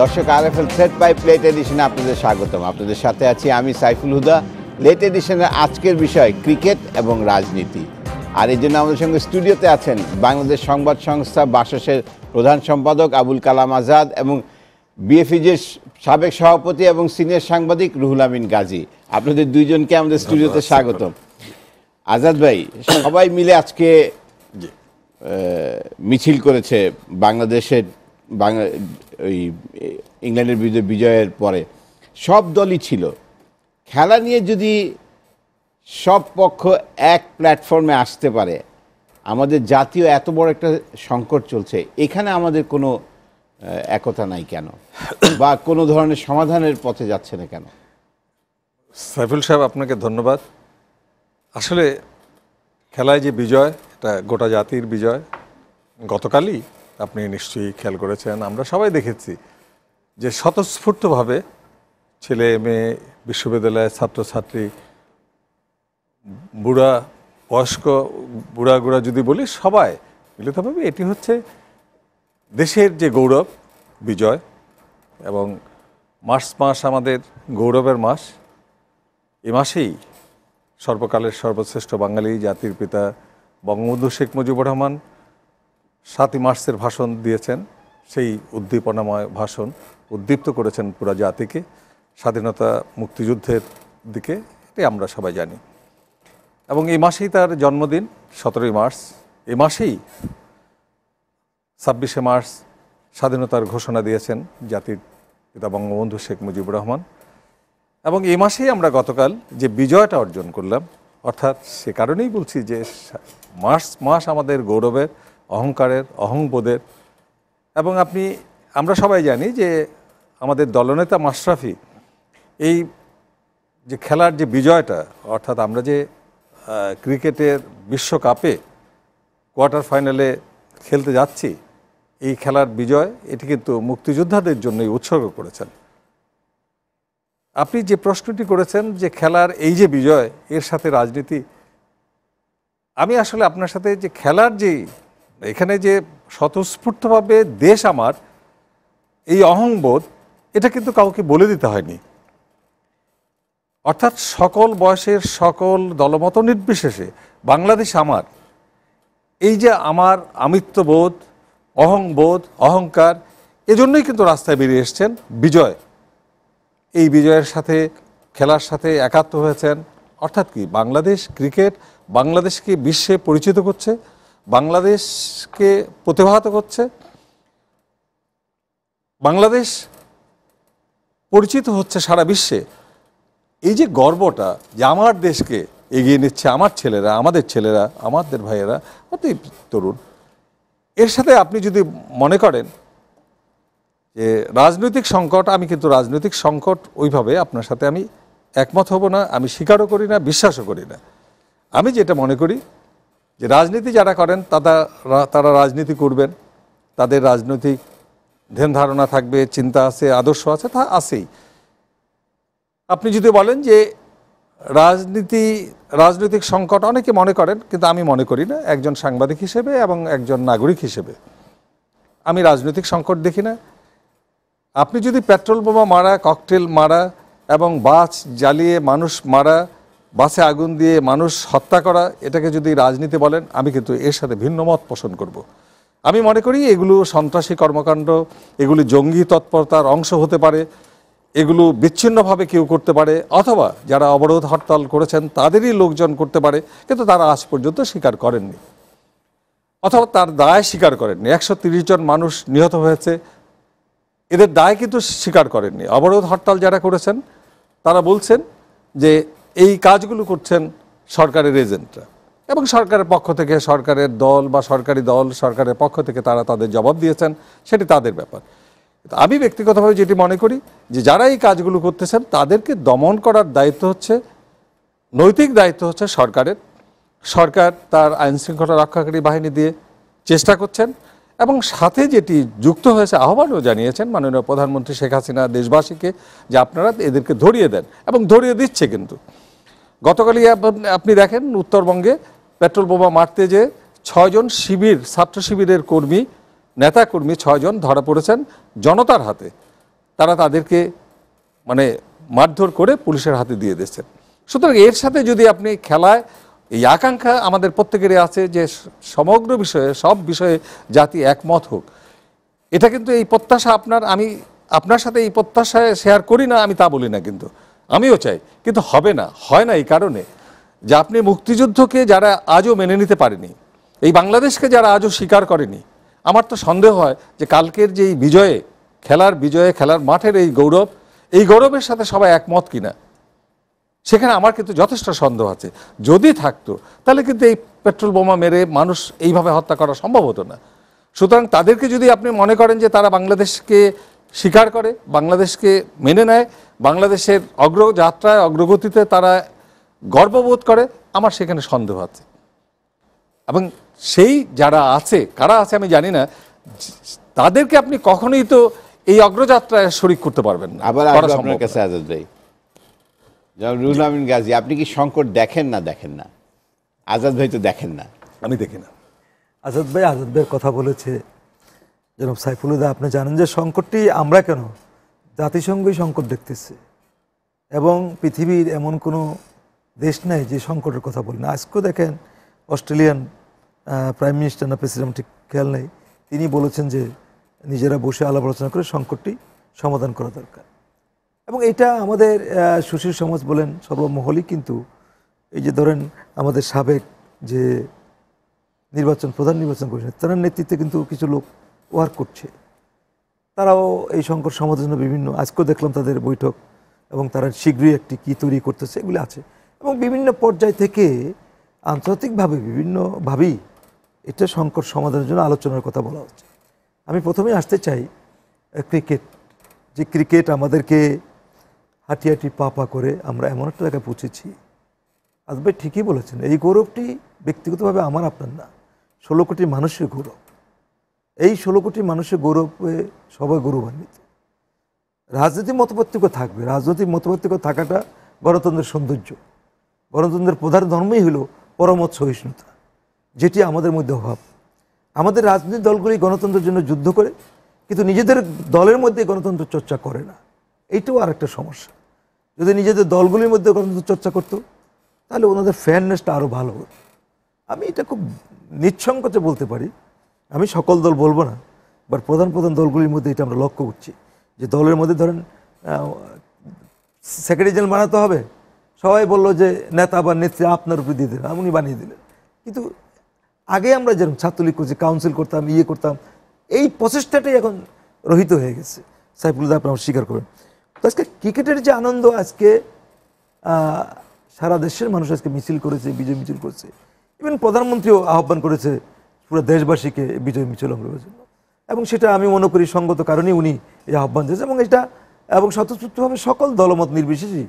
দর্শক এল সেট বাই প্লেট এডিশনে আপনাদের স্বাগতম আপনাদের সাথে আছি আমি সাইফুল হুদা লেট এডিশনের আজকের বিষয় ক্রিকেট এবং রাজনীতি আর এই জন্য আমাদের সঙ্গে স্টুডিওতে আছেন বাংলাদেশ সংবাদ সংস্থা বাসসের প্রধান সম্পাদক আবুল কালাম আজাদ এবং বিএফিজের সাবেক সভাপতি এবং সিনিয়র সাংবাদিক রুহুল আমিন গাজী আপনাদের দুইজনকে আমাদের স্টুডিওতে স্বাগতম আজাদ ভাই সবাই মিলে আজকে মিছিল করেছে বাংলাদেশের ওই ইংল্যান্ডের বিরুদ্ধে বিজয়ের পরে সব দলই ছিল খেলা নিয়ে যদি সব পক্ষ এক প্ল্যাটফর্মে আসতে পারে আমাদের জাতীয় এত বড় একটা সংকট চলছে এখানে আমাদের কোনো একতা নাই কেন বা কোনো ধরনের সমাধানের পথে যাচ্ছে না কেন সাইফুল সাহেব আপনাকে ধন্যবাদ আসলে খেলায় যে বিজয় এটা গোটা জাতির বিজয় গতকালই আপনি নিশ্চয়ই খেয়াল করেছেন আমরা সবাই দেখেছি যে স্বতঃস্ফূর্তভাবে ছেলে মেয়ে বিশ্ববিদ্যালয়ের ছাত্রছাত্রী বুড়া বয়স্ক বুড়া গুড়া যদি বলি সবাই হবে এটি হচ্ছে দেশের যে গৌরব বিজয় এবং মার্চ মাস আমাদের গৌরবের মাস এ মাসেই সর্বকালের সর্বশ্রেষ্ঠ বাঙালি জাতির পিতা বঙ্গবন্ধু শেখ মুজিবুর রহমান সাতই মার্চের ভাষণ দিয়েছেন সেই উদ্দীপনাময় ভাষণ উদ্দীপ্ত করেছেন পুরা জাতিকে স্বাধীনতা মুক্তিযুদ্ধের দিকে এটি আমরা সবাই জানি এবং এই মাসেই তার জন্মদিন সতেরোই মার্চ এ মাসেই ছাব্বিশে মার্চ স্বাধীনতার ঘোষণা দিয়েছেন জাতির পিতা বঙ্গবন্ধু শেখ মুজিবুর রহমান এবং এই মাসেই আমরা গতকাল যে বিজয়টা অর্জন করলাম অর্থাৎ সে কারণেই বলছি যে মার্চ মাস আমাদের গৌরবের অহংকারের অহংবোধের এবং আপনি আমরা সবাই জানি যে আমাদের দলনেতা মাশরাফি এই যে খেলার যে বিজয়টা অর্থাৎ আমরা যে ক্রিকেটের বিশ্বকাপে কোয়ার্টার ফাইনালে খেলতে যাচ্ছি এই খেলার বিজয় এটি কিন্তু মুক্তিযোদ্ধাদের জন্যই উৎসর্গ করেছেন আপনি যে প্রশ্নটি করেছেন যে খেলার এই যে বিজয় এর সাথে রাজনীতি আমি আসলে আপনার সাথে যে খেলার যে এখানে যে স্বতঃস্ফূর্তভাবে দেশ আমার এই অহংবোধ এটা কিন্তু কাউকে বলে দিতে হয়নি অর্থাৎ সকল বয়সের সকল দলমত নির্বিশেষে বাংলাদেশ আমার এই যে আমার আমিত্ববোধ অহংবোধ অহংকার এজন্যই কিন্তু রাস্তায় বেরিয়ে এসছেন বিজয় এই বিজয়ের সাথে খেলার সাথে একাত্ম হয়েছেন অর্থাৎ কি বাংলাদেশ ক্রিকেট বাংলাদেশকে বিশ্বে পরিচিত করছে বাংলাদেশকে প্রতিভাত করছে বাংলাদেশ পরিচিত হচ্ছে সারা বিশ্বে এই যে গর্বটা যে আমার দেশকে এগিয়ে নিচ্ছে আমার ছেলেরা আমাদের ছেলেরা আমাদের ভাইয়েরা অতি তরুণ এর সাথে আপনি যদি মনে করেন যে রাজনৈতিক সংকট আমি কিন্তু রাজনৈতিক সংকট ওইভাবে আপনার সাথে আমি একমত হব না আমি স্বীকারও করি না বিশ্বাসও করি না আমি যেটা মনে করি যে রাজনীতি যারা করেন তারা তারা রাজনীতি করবেন তাদের রাজনৈতিক ধ্যান ধারণা থাকবে চিন্তা আছে আদর্শ আছে তা আছেই আপনি যদি বলেন যে রাজনীতি রাজনৈতিক সংকট অনেকে মনে করেন কিন্তু আমি মনে করি না একজন সাংবাদিক হিসেবে এবং একজন নাগরিক হিসেবে আমি রাজনৈতিক সংকট দেখি না আপনি যদি পেট্রোল বোমা মারা ককটেল মারা এবং বাস জ্বালিয়ে মানুষ মারা বাসে আগুন দিয়ে মানুষ হত্যা করা এটাকে যদি রাজনীতি বলেন আমি কিন্তু এর সাথে ভিন্ন মত পোষণ করব। আমি মনে করি এগুলো সন্ত্রাসী কর্মকাণ্ড এগুলি জঙ্গি তৎপরতার অংশ হতে পারে এগুলো বিচ্ছিন্নভাবে কেউ করতে পারে অথবা যারা অবরোধ হরতাল করেছেন তাদেরই লোকজন করতে পারে কিন্তু তারা আজ পর্যন্ত স্বীকার করেননি অথবা তার দায় স্বীকার করেননি একশো জন মানুষ নিহত হয়েছে এদের দায় কিন্তু স্বীকার করেননি অবরোধ হরতাল যারা করেছেন তারা বলছেন যে এই কাজগুলো করছেন সরকারের এজেন্টরা এবং সরকারের পক্ষ থেকে সরকারের দল বা সরকারি দল সরকারের পক্ষ থেকে তারা তাদের জবাব দিয়েছেন সেটি তাদের ব্যাপার আমি ব্যক্তিগতভাবে যেটি মনে করি যে যারা এই কাজগুলো করতেছেন তাদেরকে দমন করার দায়িত্ব হচ্ছে নৈতিক দায়িত্ব হচ্ছে সরকারের সরকার তার আইন শৃঙ্খলা রক্ষাকারী বাহিনী দিয়ে চেষ্টা করছেন এবং সাথে যেটি যুক্ত হয়েছে আহ্বানও জানিয়েছেন মাননীয় প্রধানমন্ত্রী শেখ হাসিনা দেশবাসীকে যে আপনারা এদেরকে ধরিয়ে দেন এবং ধরিয়ে দিচ্ছে কিন্তু গতকালই আপনি দেখেন উত্তরবঙ্গে পেট্রোল বোমা মারতে যে ছয়জন শিবির ছাত্র শিবিরের কর্মী নেতা কর্মী ছয়জন ধরা পড়েছেন জনতার হাতে তারা তাদেরকে মানে মারধর করে পুলিশের হাতে দিয়ে দিয়েছেন সুতরাং এর সাথে যদি আপনি খেলায় এই আকাঙ্ক্ষা আমাদের প্রত্যেকেরই আছে যে সমগ্র বিষয়ে সব বিষয়ে জাতি একমত হোক এটা কিন্তু এই প্রত্যাশা আপনার আমি আপনার সাথে এই প্রত্যাশায় শেয়ার করি না আমি তা বলি না কিন্তু আমিও চাই কিন্তু হবে না হয় না এই কারণে যে আপনি মুক্তিযুদ্ধকে যারা আজও মেনে নিতে পারেনি এই বাংলাদেশকে যারা আজও স্বীকার করেনি আমার তো সন্দেহ হয় যে কালকের যে এই বিজয়ে খেলার বিজয়ে খেলার মাঠের এই গৌরব এই গৌরবের সাথে সবাই একমত কিনা সেখানে আমার কিন্তু যথেষ্ট সন্দেহ আছে যদি থাকতো তাহলে কিন্তু এই পেট্রোল বোমা মেরে মানুষ এইভাবে হত্যা করা সম্ভব হতো না সুতরাং তাদেরকে যদি আপনি মনে করেন যে তারা বাংলাদেশকে স্বীকার করে বাংলাদেশকে মেনে নেয় বাংলাদেশের অগ্রযাত্রায় অগ্রগতিতে তারা গর্ববোধ করে আমার সেখানে সন্দেহ আছে এবং সেই যারা আছে কারা আছে আমি জানি না তাদেরকে আপনি কখনোই তো এই অগ্রযাত্রায় শরিক করতে পারবেন আবার আপনার কাছে আজাদ ভাই রুল আমিন গাজী আপনি কি সংকট দেখেন না দেখেন না আজাদ ভাই তো দেখেন না আমি দেখি না আজাদ ভাই আজাদ ভাইয়ের কথা বলেছে যেরকম সাইফুলুদা আপনি জানেন যে সংকটটি আমরা কেন জাতিসংঘই সংকট দেখতেছে এবং পৃথিবীর এমন কোনো দেশ নাই যে সংকটের কথা বলি না আজকেও দেখেন অস্ট্রেলিয়ান প্রাইম মিনিস্টার না প্রেসিডেন্ট ঠিক খেয়াল নেই তিনি বলেছেন যে নিজেরা বসে আলাপ আলোচনা করে সংকটটি সমাধান করা দরকার এবং এটা আমাদের সুশীল সমাজ বলেন সর্বমহলই কিন্তু এই যে ধরেন আমাদের সাবেক যে নির্বাচন প্রধান নির্বাচন কমিশন তার নেতৃত্বে কিন্তু কিছু লোক ওয়ার্ক করছে তারাও এই সংকট সমাধানের জন্য বিভিন্ন আজকেও দেখলাম তাদের বৈঠক এবং তারা শীঘ্রই একটি কী তৈরি করতেছে এগুলি আছে এবং বিভিন্ন পর্যায় থেকে আন্তর্জাতিকভাবে বিভিন্নভাবেই এটা সংকট সমাধানের জন্য আলোচনার কথা বলা হচ্ছে আমি প্রথমে আসতে চাই ক্রিকেট যে ক্রিকেট আমাদেরকে হাঁটি হাঁটি পা পা করে আমরা এমন একটা জায়গায় পৌঁছেছি আজ ভাই ঠিকই বলেছেন এই গৌরবটি ব্যক্তিগতভাবে আমার আপনার না ষোলো কোটি মানুষের গৌরব এই ষোলো কোটি মানুষের গৌরবে সবাই গৌরবান্বিত রাজনৈতিক মতপার্থক্য থাকবে রাজনৈতিক মতপার্থক্য থাকাটা গণতন্ত্রের সৌন্দর্য গণতন্ত্রের প্রধান ধর্মই হলো পরমত সহিষ্ণুতা যেটি আমাদের মধ্যে অভাব আমাদের রাজনৈতিক দলগুলি গণতন্ত্রের জন্য যুদ্ধ করে কিন্তু নিজেদের দলের মধ্যে গণতন্ত্র চর্চা করে না এইটাও আর একটা সমস্যা যদি নিজেদের দলগুলির মধ্যে গণতন্ত্র চর্চা করতো তাহলে ওনাদের ফেয়ারনেসটা আরও ভালো হতো আমি এটা খুব নিঃসংকোচে বলতে পারি আমি সকল দল বলবো না বাট প্রধান প্রধান দলগুলির মধ্যে এটা আমরা লক্ষ্য করছি যে দলের মধ্যে ধরেন সেক্রেটারি জেনারেল বানাতে হবে সবাই বললো যে নেতা বা নেত্রী আপনার উপরে দিয়ে দিলেন উনি বানিয়ে দিলেন কিন্তু আগে আমরা যেরকম ছাত্রলীগ করছি কাউন্সিল করতাম ইয়ে করতাম এই প্রচেষ্টাটাই এখন রহিত হয়ে গেছে সাইফুল্লাহ আপনার স্বীকার করেন তো আজকে ক্রিকেটের যে আনন্দ আজকে সারা দেশের মানুষ আজকে মিছিল করেছে বিজয় মিছিল করেছে ইভেন প্রধানমন্ত্রীও আহ্বান করেছে পুরো দেশবাসীকে বিজয় মিছিল অংশগ্রহণ জন্য এবং সেটা আমি মনে করি সঙ্গত কারণে উনি এই আহ্বান দিয়েছে এবং এটা এবং স্বতঃস্ফূর্তভাবে সকল দলমত নির্বিশেষে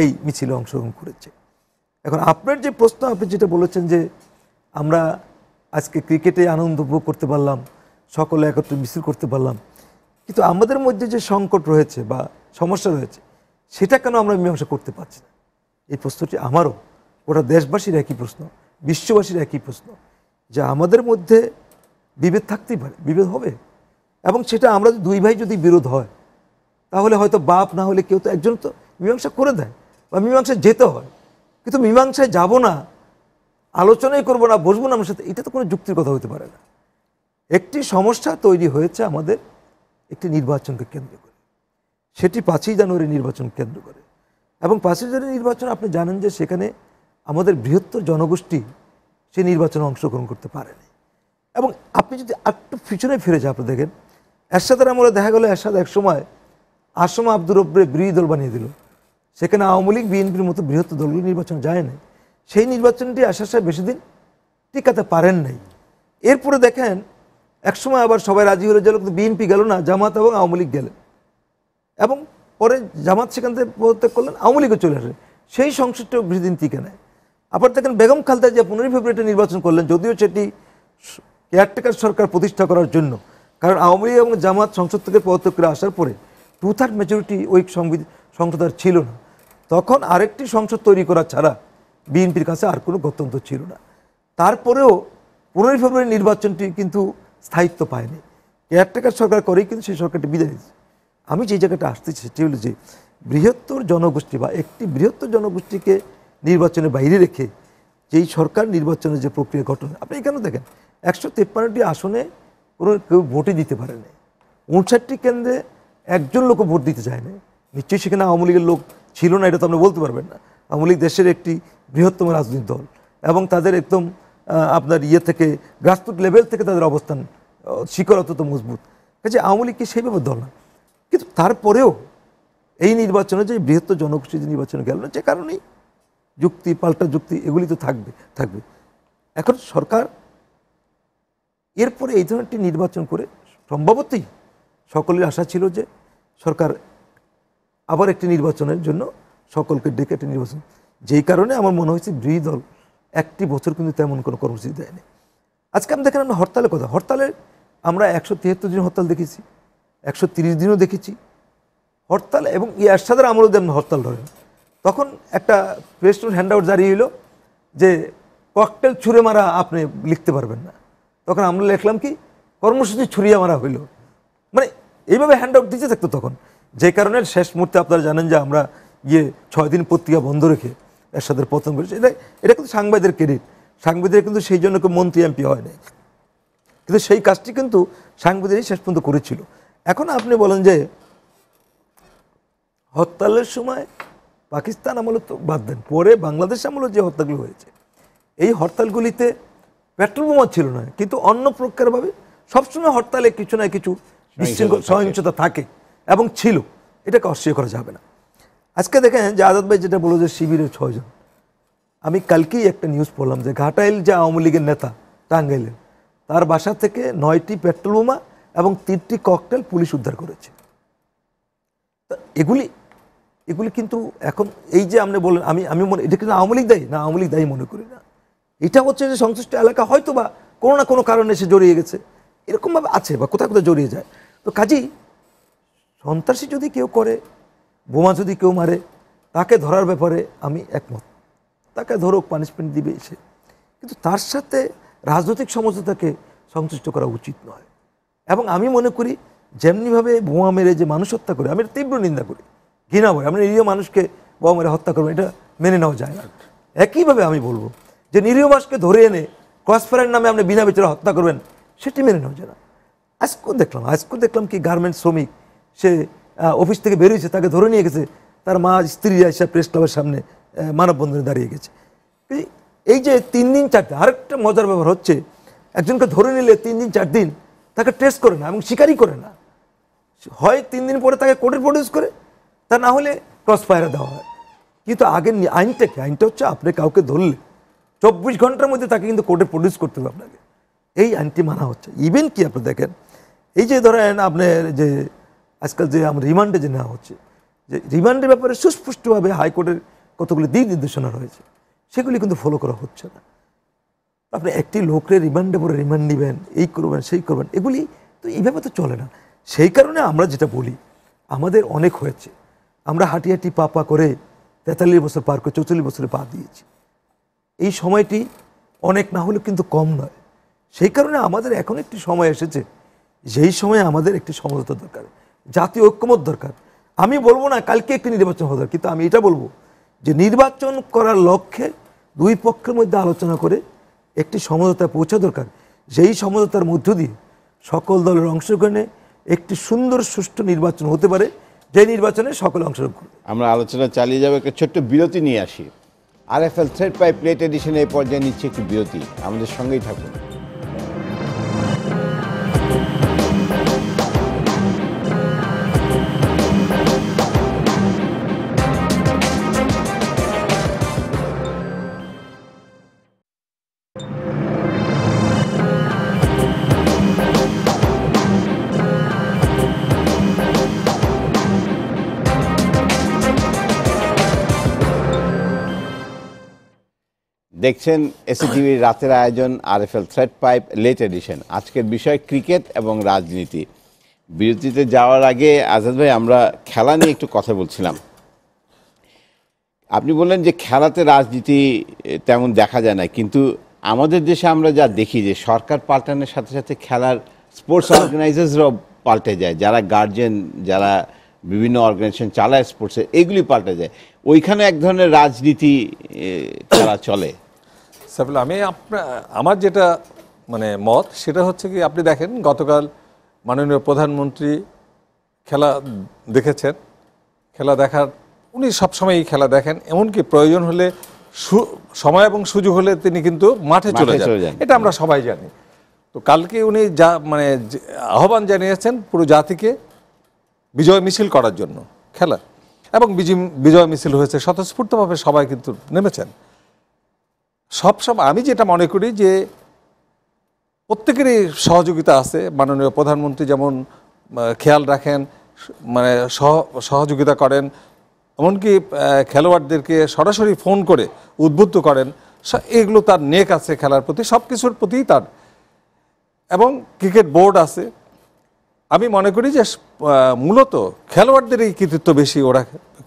এই মিছিলে অংশগ্রহণ করেছে এখন আপনার যে প্রশ্ন আপনি যেটা বলেছেন যে আমরা আজকে ক্রিকেটে আনন্দ উপভোগ করতে পারলাম সকলে একত্রে মিছিল করতে পারলাম কিন্তু আমাদের মধ্যে যে সংকট রয়েছে বা সমস্যা রয়েছে সেটা কেন আমরা মীমাংসা করতে পারছি না এই প্রশ্নটি আমারও ওটা দেশবাসীর একই প্রশ্ন বিশ্ববাসীর একই প্রশ্ন যে আমাদের মধ্যে বিভেদ থাকতেই পারে বিভেদ হবে এবং সেটা আমরা দুই ভাই যদি বিরোধ হয় তাহলে হয়তো বাপ না হলে কেউ তো একজন তো মীমাংসা করে দেয় বা মীমাংসায় যেতে হয় কিন্তু মীমাংসায় যাব না আলোচনাই করব না বসবো না আমার সাথে এটা তো কোনো যুক্তির কথা হতে পারে না একটি সমস্যা তৈরি হয়েছে আমাদের একটি নির্বাচনকে কেন্দ্র করে সেটি পাঁচই জানুয়ারি নির্বাচন কেন্দ্র করে এবং পাঁচই জানুয়ারি নির্বাচন আপনি জানেন যে সেখানে আমাদের বৃহত্তর জনগোষ্ঠী সে নির্বাচনে অংশগ্রহণ করতে পারেনি এবং আপনি যদি একটু পিছনে ফিরে যান আপনি দেখেন এরশাদ আমলে দেখা গেল এরশাদ এক সময় আসম আব্দুর রব্বরে বিরোধী দল বানিয়ে দিল সেখানে আওয়ামী লীগ বিএনপির মতো বৃহত্ত দলগুলি নির্বাচন যায় নাই সেই নির্বাচনটি আশা সাহেব বেশি দিন টিকাতে পারেন নাই এরপরে দেখেন একসময় আবার সবাই রাজি হয়ে গেল কিন্তু বিএনপি গেল না জামাত এবং আওয়ামী লীগ গেলেন এবং পরে জামাত সেখান থেকে পদত্যাগ করলেন আওয়ামী লীগও চলে আসে সেই সংসদটাও বেশি দিন টিকে নেয় আবার দেখেন বেগম খালদা যে পনেরোই ফেব্রুয়ারিতে নির্বাচন করলেন যদিও সেটি কেয়ারটেকার সরকার প্রতিষ্ঠা করার জন্য কারণ আওয়ামী লীগ এবং জামাত সংসদ থেকে পদত্যাগ করে আসার পরে টু থার্ড মেজরিটি ওই সংসদ আর ছিল না তখন আরেকটি সংসদ তৈরি করা ছাড়া বিএনপির কাছে আর কোনো গত্যন্ত্র ছিল না তারপরেও পনেরোই ফেব্রুয়ারি নির্বাচনটি কিন্তু স্থায়িত্ব পায়নি কেয়ারটেকার সরকার করেই কিন্তু সেই সরকারটি বিদায় দিচ্ছে আমি যে জায়গাটা আসতেছি সেটি হল যে বৃহত্তর জনগোষ্ঠী বা একটি বৃহত্তর জনগোষ্ঠীকে নির্বাচনের বাইরে রেখে যেই সরকার নির্বাচনের যে প্রক্রিয়া ঘটনা আপনি এখানে দেখেন একশো তেপ্পান্নটি আসনে কোনো কেউ ভোটই দিতে পারেনি উনষাটটি কেন্দ্রে একজন লোক ভোট দিতে না নিশ্চয়ই সেখানে আওয়ামী লীগের লোক ছিল না এটা তো আপনি বলতে পারবেন না আওয়ামী লীগ দেশের একটি বৃহত্তম রাজনৈতিক দল এবং তাদের একদম আপনার ইয়ে থেকে গ্রাসরুট লেভেল থেকে তাদের অবস্থান শিকর অত্যন্ত মজবুত কাজে আওয়ামী লীগ কি সেই ব্যাপার দল না কিন্তু তারপরেও এই নির্বাচনে যে বৃহত্তর জনগোষ্ঠী নির্বাচনে গেল না যে কারণেই যুক্তি পাল্টা যুক্তি এগুলি তো থাকবে থাকবে এখন সরকার এরপরে এই ধরনের একটি নির্বাচন করে সম্ভবতই সকলের আশা ছিল যে সরকার আবার একটি নির্বাচনের জন্য সকলকে ডেকে একটি নির্বাচন যেই কারণে আমার মনে হয়েছে দুই দল একটি বছর কিন্তু তেমন কোনো কর্মসূচি দেয়নি আজকে আমি দেখেন আমরা হরতালের কথা হরতালে আমরা একশো তিয়াত্তর দিন হরতাল দেখেছি একশো তিরিশ দিনও দেখেছি হরতাল এবং এই সাদের আমলও দেন হরতাল ধরেন তখন একটা প্রেস্টুন হ্যান্ড আউট জারি হইলো যে ককটেল ছুঁড়ে মারা আপনি লিখতে পারবেন না তখন আমরা লিখলাম কি কর্মসূচি ছুরিয়া মারা হইল মানে এইভাবে হ্যান্ড আউট দিতে থাকতো তখন যে কারণে শেষ মুহূর্তে আপনারা জানেন যে আমরা গিয়ে ছয় দিন পত্রিকা বন্ধ রেখে একসাথে প্রথম করেছি এটা এটা কিন্তু সাংবাদিকের ক্রেডিট সাংবাদিক কিন্তু সেই জন্য কেউ মন্ত্রী এমপি হয় নাই কিন্তু সেই কাজটি কিন্তু সাংবাদিকই শেষ পর্যন্ত করেছিল এখন আপনি বলেন যে হরতালের সময় পাকিস্তান আমলে তো বাদ দেন পরে বাংলাদেশ আমলে যে হরতালগুলো হয়েছে এই হরতালগুলিতে পেট্রোল বোমা ছিল না কিন্তু অন্য প্রকারভাবে সবসময় হরতালে কিছু না কিছু বিশৃঙ্খল সহিংসতা থাকে এবং ছিল এটাকে অস্বীকার করা যাবে না আজকে দেখেন যে আজাদ ভাই যেটা বলো যে শিবিরের ছয়জন আমি কালকেই একটা নিউজ পড়লাম যে ঘাটাইল যে আওয়ামী লীগের নেতা টাঙ্গাইলের তার বাসা থেকে নয়টি পেট্রোল বোমা এবং তিনটি ককটেল পুলিশ উদ্ধার করেছে এগুলি এগুলি কিন্তু এখন এই যে আপনি বলেন আমি আমি মনে এটা কিন্তু আওয়ামী লীগ দায়ী না আওয়ামী লীগ দায়ী মনে করি না এটা হচ্ছে যে সংশ্লিষ্ট এলাকা হয়তো বা কোনো না কোনো কারণে এসে জড়িয়ে গেছে এরকমভাবে আছে বা কোথাও কোথাও জড়িয়ে যায় তো কাজী সন্ত্রাসী যদি কেউ করে বোমা যদি কেউ মারে তাকে ধরার ব্যাপারে আমি একমত তাকে ধরুক পানিশমেন্ট দিবে এসে কিন্তু তার সাথে রাজনৈতিক সমঝোতাকে সংশ্লিষ্ট করা উচিত নয় এবং আমি মনে করি যেমনিভাবে বোমা মেরে যে মানুষ হত্যা করে আমি তীব্র নিন্দা করি ঘৃণা ভরে আমরা নিরীহ মানুষকে বাবা মেরে হত্যা করবো এটা মেনে নেওয়া যায় না একইভাবে আমি বলবো যে নিরীহ মানুষকে ধরে এনে ক্রসফারের নামে আপনি বিনা বিচারে হত্যা করবেন সেটি মেনে নেওয়া যায় না আজকেও দেখলাম আজকেও দেখলাম কি গার্মেন্টস শ্রমিক সে অফিস থেকে বেরিয়েছে তাকে ধরে নিয়ে গেছে তার মা স্ত্রী এসে প্রেস ক্লাবের সামনে মানববন্ধনে দাঁড়িয়ে গেছে এই যে তিন দিন চার দিন আরেকটা মজার ব্যাপার হচ্ছে একজনকে ধরে নিলে তিন দিন চার দিন তাকে টেস্ট করে না এবং শিকারই করে না হয় তিন দিন পরে তাকে কোর্টে প্রডিউস করে তা না হলে ক্রস ফায়ারে দেওয়া হয় কিন্তু আগের আইনটা কি আইনটা হচ্ছে আপনি কাউকে ধরলে চব্বিশ ঘন্টার মধ্যে তাকে কিন্তু কোর্টে প্রডিউস করতে হবে আপনাকে এই আইনটি মানা হচ্ছে ইভেন কি আপনি দেখেন এই যে ধরেন আপনার যে আজকাল যে আমার রিমান্ডে যে নেওয়া হচ্ছে যে রিমান্ডের ব্যাপারে সুস্পষ্টভাবে হাইকোর্টের কতগুলি দিক নির্দেশনা রয়েছে সেগুলি কিন্তু ফলো করা হচ্ছে না আপনি একটি লোকের রিমান্ডে পরে রিমান্ড নেবেন এই করবেন সেই করবেন এগুলি তো এইভাবে তো চলে না সেই কারণে আমরা যেটা বলি আমাদের অনেক হয়েছে আমরা হাঁটি হাঁটি পা পা করে তেতাল্লিশ বছর পার করে চৌচল্লিশ বছরে পা দিয়েছি এই সময়টি অনেক না হলেও কিন্তু কম নয় সেই কারণে আমাদের এখন একটি সময় এসেছে যেই সময়ে আমাদের একটি সমঝোতা দরকার জাতীয় ঐক্যমত দরকার আমি বলবো না কালকে একটি নির্বাচন হওয়া কিন্তু আমি এটা বলবো যে নির্বাচন করার লক্ষ্যে দুই পক্ষের মধ্যে আলোচনা করে একটি সমঝোতায় পৌঁছা দরকার যেই সমঝোতার মধ্য দিয়ে সকল দলের অংশগ্রহণে একটি সুন্দর সুষ্ঠু নির্বাচন হতে পারে যে নির্বাচনে সকল অংশগ্রহণ করবে আমরা আলোচনা চালিয়ে যাবো একটা ছোট্ট বিরতি নিয়ে আসি R F L thread pipe late edition এই পর্যায়ে নিচ্ছে একটি বিরতি আমাদের সঙ্গেই থাকুন দেখছেন এসিটিভির e রাতের আয়োজন R F L thread pipe late edition আজকের বিষয় ক্রিকেট এবং রাজনীতি বিরতিতে যাওয়ার আগে আজাদ ভাই আমরা খেলা নিয়ে একটু কথা বলছিলাম আপনি বললেন যে খেলাতে রাজনীতি তেমন দেখা যায় না কিন্তু আমাদের দেশে আমরা যা দেখি যে সরকার পাল্টানোর সাথে সাথে খেলার স্পোর্টস অর্গানাইজার্সরাও পাল্টে যায় যারা গার্জেন যারা বিভিন্ন অর্গানাইজেশন চালায় স্পোর্টসে এগুলি পাল্টে যায় ওইখানে এক ধরনের রাজনীতি খেলা চলে সাইফুল আমি আপনার আমার যেটা মানে মত সেটা হচ্ছে কি আপনি দেখেন গতকাল মাননীয় প্রধানমন্ত্রী খেলা দেখেছেন খেলা দেখার উনি সবসময়ই খেলা দেখেন এমনকি প্রয়োজন হলে সময় এবং সুযোগ হলে তিনি কিন্তু মাঠে চলে যান এটা আমরা সবাই জানি তো কালকে উনি যা মানে আহ্বান জানিয়েছেন পুরো জাতিকে বিজয় মিছিল করার জন্য খেলা এবং বিজয় মিছিল হয়েছে স্বতঃস্ফূর্তভাবে সবাই কিন্তু নেমেছেন সবসময় আমি যেটা মনে করি যে প্রত্যেকেরই সহযোগিতা আছে মাননীয় প্রধানমন্ত্রী যেমন খেয়াল রাখেন মানে সহযোগিতা করেন এমনকি খেলোয়াড়দেরকে সরাসরি ফোন করে উদ্বুদ্ধ করেন এগুলো তার নেক আছে খেলার প্রতি সব কিছুর প্রতিই তার এবং ক্রিকেট বোর্ড আছে আমি মনে করি যে মূলত খেলোয়াড়দেরই কৃতিত্ব বেশি ওরা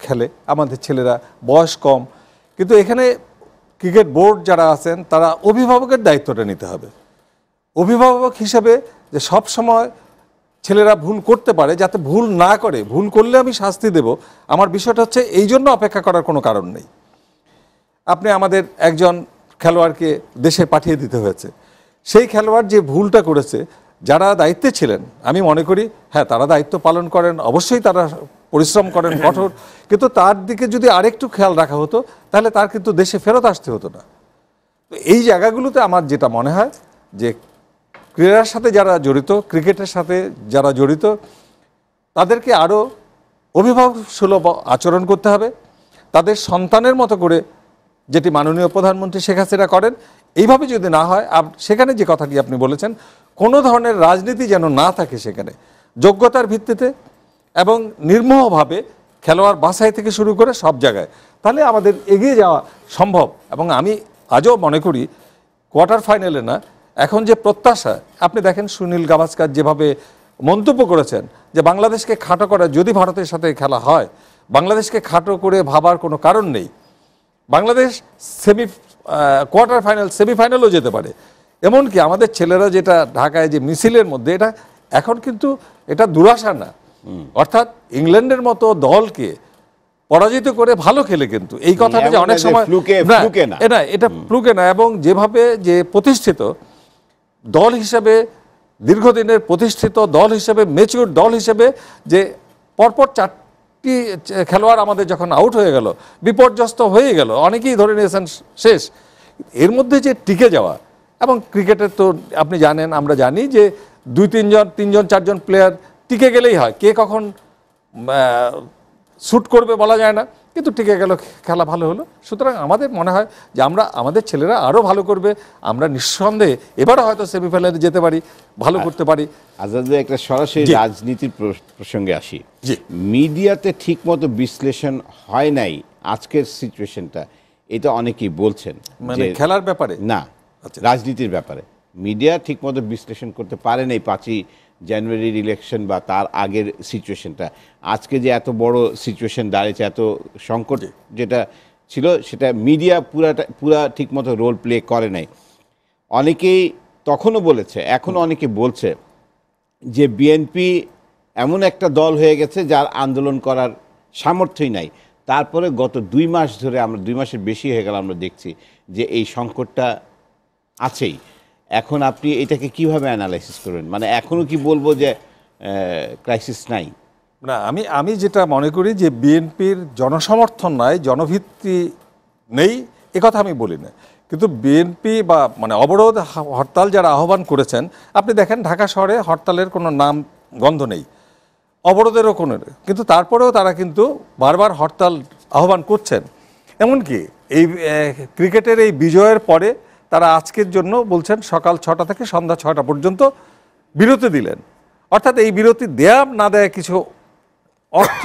খেলে আমাদের ছেলেরা বয়স কম কিন্তু এখানে ক্রিকেট বোর্ড যারা আছেন তারা অভিভাবকের দায়িত্বটা নিতে হবে অভিভাবক হিসেবে যে সব সময় ছেলেরা ভুল করতে পারে যাতে ভুল না করে ভুল করলে আমি শাস্তি দেব আমার বিষয়টা হচ্ছে এই জন্য অপেক্ষা করার কোনো কারণ নেই আপনি আমাদের একজন খেলোয়াড়কে দেশে পাঠিয়ে দিতে হয়েছে সেই খেলোয়াড় যে ভুলটা করেছে যারা দায়িত্বে ছিলেন আমি মনে করি হ্যাঁ তারা দায়িত্ব পালন করেন অবশ্যই তারা পরিশ্রম করেন কঠোর কিন্তু তার দিকে যদি আরেকটু খেয়াল রাখা হতো তাহলে তার কিন্তু দেশে ফেরত আসতে হতো না এই জায়গাগুলোতে আমার যেটা মনে হয় যে ক্রীড়ার সাথে যারা জড়িত ক্রিকেটের সাথে যারা জড়িত তাদেরকে আরও অভিভাবক সুলভ আচরণ করতে হবে তাদের সন্তানের মতো করে যেটি মাননীয় প্রধানমন্ত্রী শেখ হাসিনা করেন এইভাবে যদি না হয় সেখানে যে কথাটি আপনি বলেছেন কোনো ধরনের রাজনীতি যেন না থাকে সেখানে যোগ্যতার ভিত্তিতে এবং নির্মোহভাবে খেলোয়াড় বাসায় থেকে শুরু করে সব জায়গায় তাহলে আমাদের এগিয়ে যাওয়া সম্ভব এবং আমি আজও মনে করি কোয়ার্টার ফাইনালে না এখন যে প্রত্যাশা আপনি দেখেন সুনীল গাভাস্কার যেভাবে মন্তব্য করেছেন যে বাংলাদেশকে খাটো করা যদি ভারতের সাথে খেলা হয় বাংলাদেশকে খাটো করে ভাবার কোনো কারণ নেই বাংলাদেশ সেমি কোয়ার্টার ফাইনাল সেমিফাইনালও যেতে পারে এমনকি আমাদের ছেলেরা যেটা ঢাকায় যে মিছিলের মধ্যে এটা এখন কিন্তু এটা দুরাশা না অর্থাৎ ইংল্যান্ডের মতো দলকে পরাজিত করে ভালো খেলে কিন্তু এই কথাটা যে অনেক সময় না এটা ফ্লুকে না এবং যেভাবে যে প্রতিষ্ঠিত দল হিসাবে দীর্ঘদিনের প্রতিষ্ঠিত দল হিসেবে মেচিউর দল হিসেবে যে পরপর চারটি খেলোয়াড় আমাদের যখন আউট হয়ে গেল বিপর্যস্ত হয়ে গেল অনেকেই ধরে নিয়েছেন শেষ এর মধ্যে যে টিকে যাওয়া এবং ক্রিকেটের তো আপনি জানেন আমরা জানি যে দুই তিনজন তিনজন চারজন প্লেয়ার টিকে গেলেই হয় কে কখন শ্যুট করবে বলা যায় না কিন্তু টিকে গেল খেলা ভালো হলো সুতরাং আমাদের মনে হয় যে আমরা আমাদের ছেলেরা আরও ভালো করবে আমরা নিঃসন্দেহে এবারও হয়তো সেমিফাইনালে যেতে পারি ভালো করতে পারি আজাদ একটা সরাসরি রাজনীতির প্রসঙ্গে আসি মিডিয়াতে ঠিকমতো বিশ্লেষণ হয় নাই আজকের সিচুয়েশনটা এটা অনেকেই বলছেন মানে খেলার ব্যাপারে না আচ্ছা। রাজনীতির ব্যাপারে মিডিয়া ঠিকমতো বিশ্লেষণ করতে পারে নাই পাঁচই জানুয়ারির ইলেকশন বা তার আগের সিচুয়েশনটা আজকে যে এত বড় সিচুয়েশন দাঁড়িয়েছে এত সংকট যেটা ছিল সেটা মিডিয়া পুরাটা পুরা ঠিকমতো রোল প্লে করে নাই অনেকেই তখনও বলেছে এখন অনেকে বলছে যে বিএনপি এমন একটা দল হয়ে গেছে যার আন্দোলন করার সামর্থ্যই নাই তারপরে গত দুই মাস ধরে আমরা দুই মাসের বেশি হয়ে গেল আমরা দেখছি যে এই সংকটটা আছেই এখন আপনি এটাকে কিভাবে অ্যানালাইসিস করবেন মানে এখনও কি বলবো যে ক্রাইসিস নাই না আমি আমি যেটা মনে করি যে বিএনপির জনসমর্থন নয় জনভিত্তি নেই একথা আমি বলি না কিন্তু বিএনপি বা মানে অবরোধ হরতাল যারা আহ্বান করেছেন আপনি দেখেন ঢাকা শহরে হরতালের কোনো নাম গন্ধ নেই অবরোধেরও কোনো কিন্তু তারপরেও তারা কিন্তু বারবার হরতাল আহ্বান করছেন এমনকি এই ক্রিকেটের এই বিজয়ের পরে তারা আজকের জন্য বলছেন সকাল ছটা থেকে সন্ধ্যা ছটা পর্যন্ত বিরতি দিলেন অর্থাৎ এই বিরতি দেয়া না দেয়া কিছু অর্থ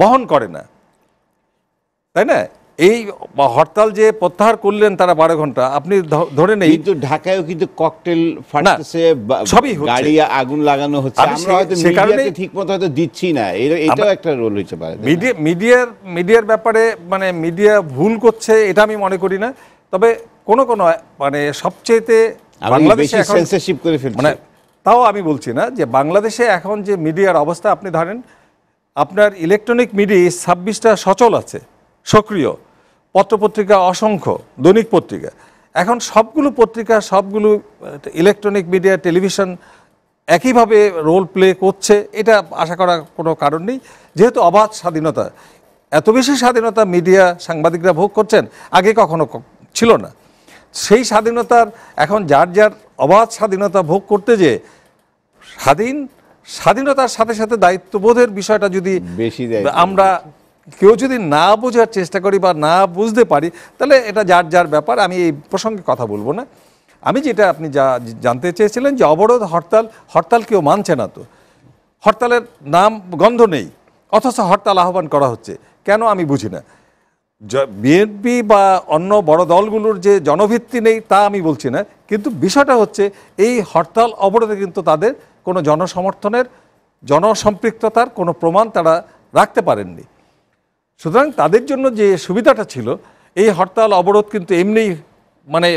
বহন করে না তাই না এই হরতাল যে প্রত্যাহার করলেন তারা বারো ঘন্টা আপনি ধরে নেই কিন্তু ঢাকায় কিন্তু ককটেল ফাটছে সবই গাড়ি আগুন লাগানো হচ্ছে আমরা হয়তো মিডিয়াকে ঠিকমতো হয়তো দিচ্ছি না এটাও একটা রোল হইতে পারে মিডিয়া মিডিয়ার মিডিয়ার ব্যাপারে মানে মিডিয়া ভুল করছে এটা আমি মনে করি না তবে কোনো কোনো মানে সবচেয়েতে বাংলাদেশে করে মানে তাও আমি বলছি না যে বাংলাদেশে এখন যে মিডিয়ার অবস্থা আপনি ধরেন আপনার ইলেকট্রনিক মিডিয়া ছাব্বিশটা সচল আছে সক্রিয় পত্রপত্রিকা অসংখ্য দৈনিক পত্রিকা এখন সবগুলো পত্রিকা সবগুলো ইলেকট্রনিক মিডিয়া টেলিভিশন একইভাবে রোল প্লে করছে এটা আশা করার কোনো কারণ নেই যেহেতু অবাধ স্বাধীনতা এত বেশি স্বাধীনতা মিডিয়া সাংবাদিকরা ভোগ করছেন আগে কখনো ছিল না সেই স্বাধীনতার এখন যার যার অবাধ স্বাধীনতা ভোগ করতে যে স্বাধীন স্বাধীনতার সাথে সাথে দায়িত্ববোধের বিষয়টা যদি বেশি আমরা কেউ যদি না বোঝার চেষ্টা করি বা না বুঝতে পারি তাহলে এটা যার যার ব্যাপার আমি এই প্রসঙ্গে কথা বলবো না আমি যেটা আপনি যা জানতে চেয়েছিলেন যে অবরোধ হরতাল হরতাল কেউ মানছে না তো হরতালের নাম গন্ধ নেই অথচ হরতাল আহ্বান করা হচ্ছে কেন আমি বুঝি না বিএনপি বা অন্য বড় দলগুলোর যে জনভিত্তি নেই তা আমি বলছি না কিন্তু বিষয়টা হচ্ছে এই হরতাল অবরোধে কিন্তু তাদের কোনো জনসমর্থনের জনসম্পৃক্ততার কোনো প্রমাণ তারা রাখতে পারেননি সুতরাং তাদের জন্য যে সুবিধাটা ছিল এই হরতাল অবরোধ কিন্তু এমনি মানে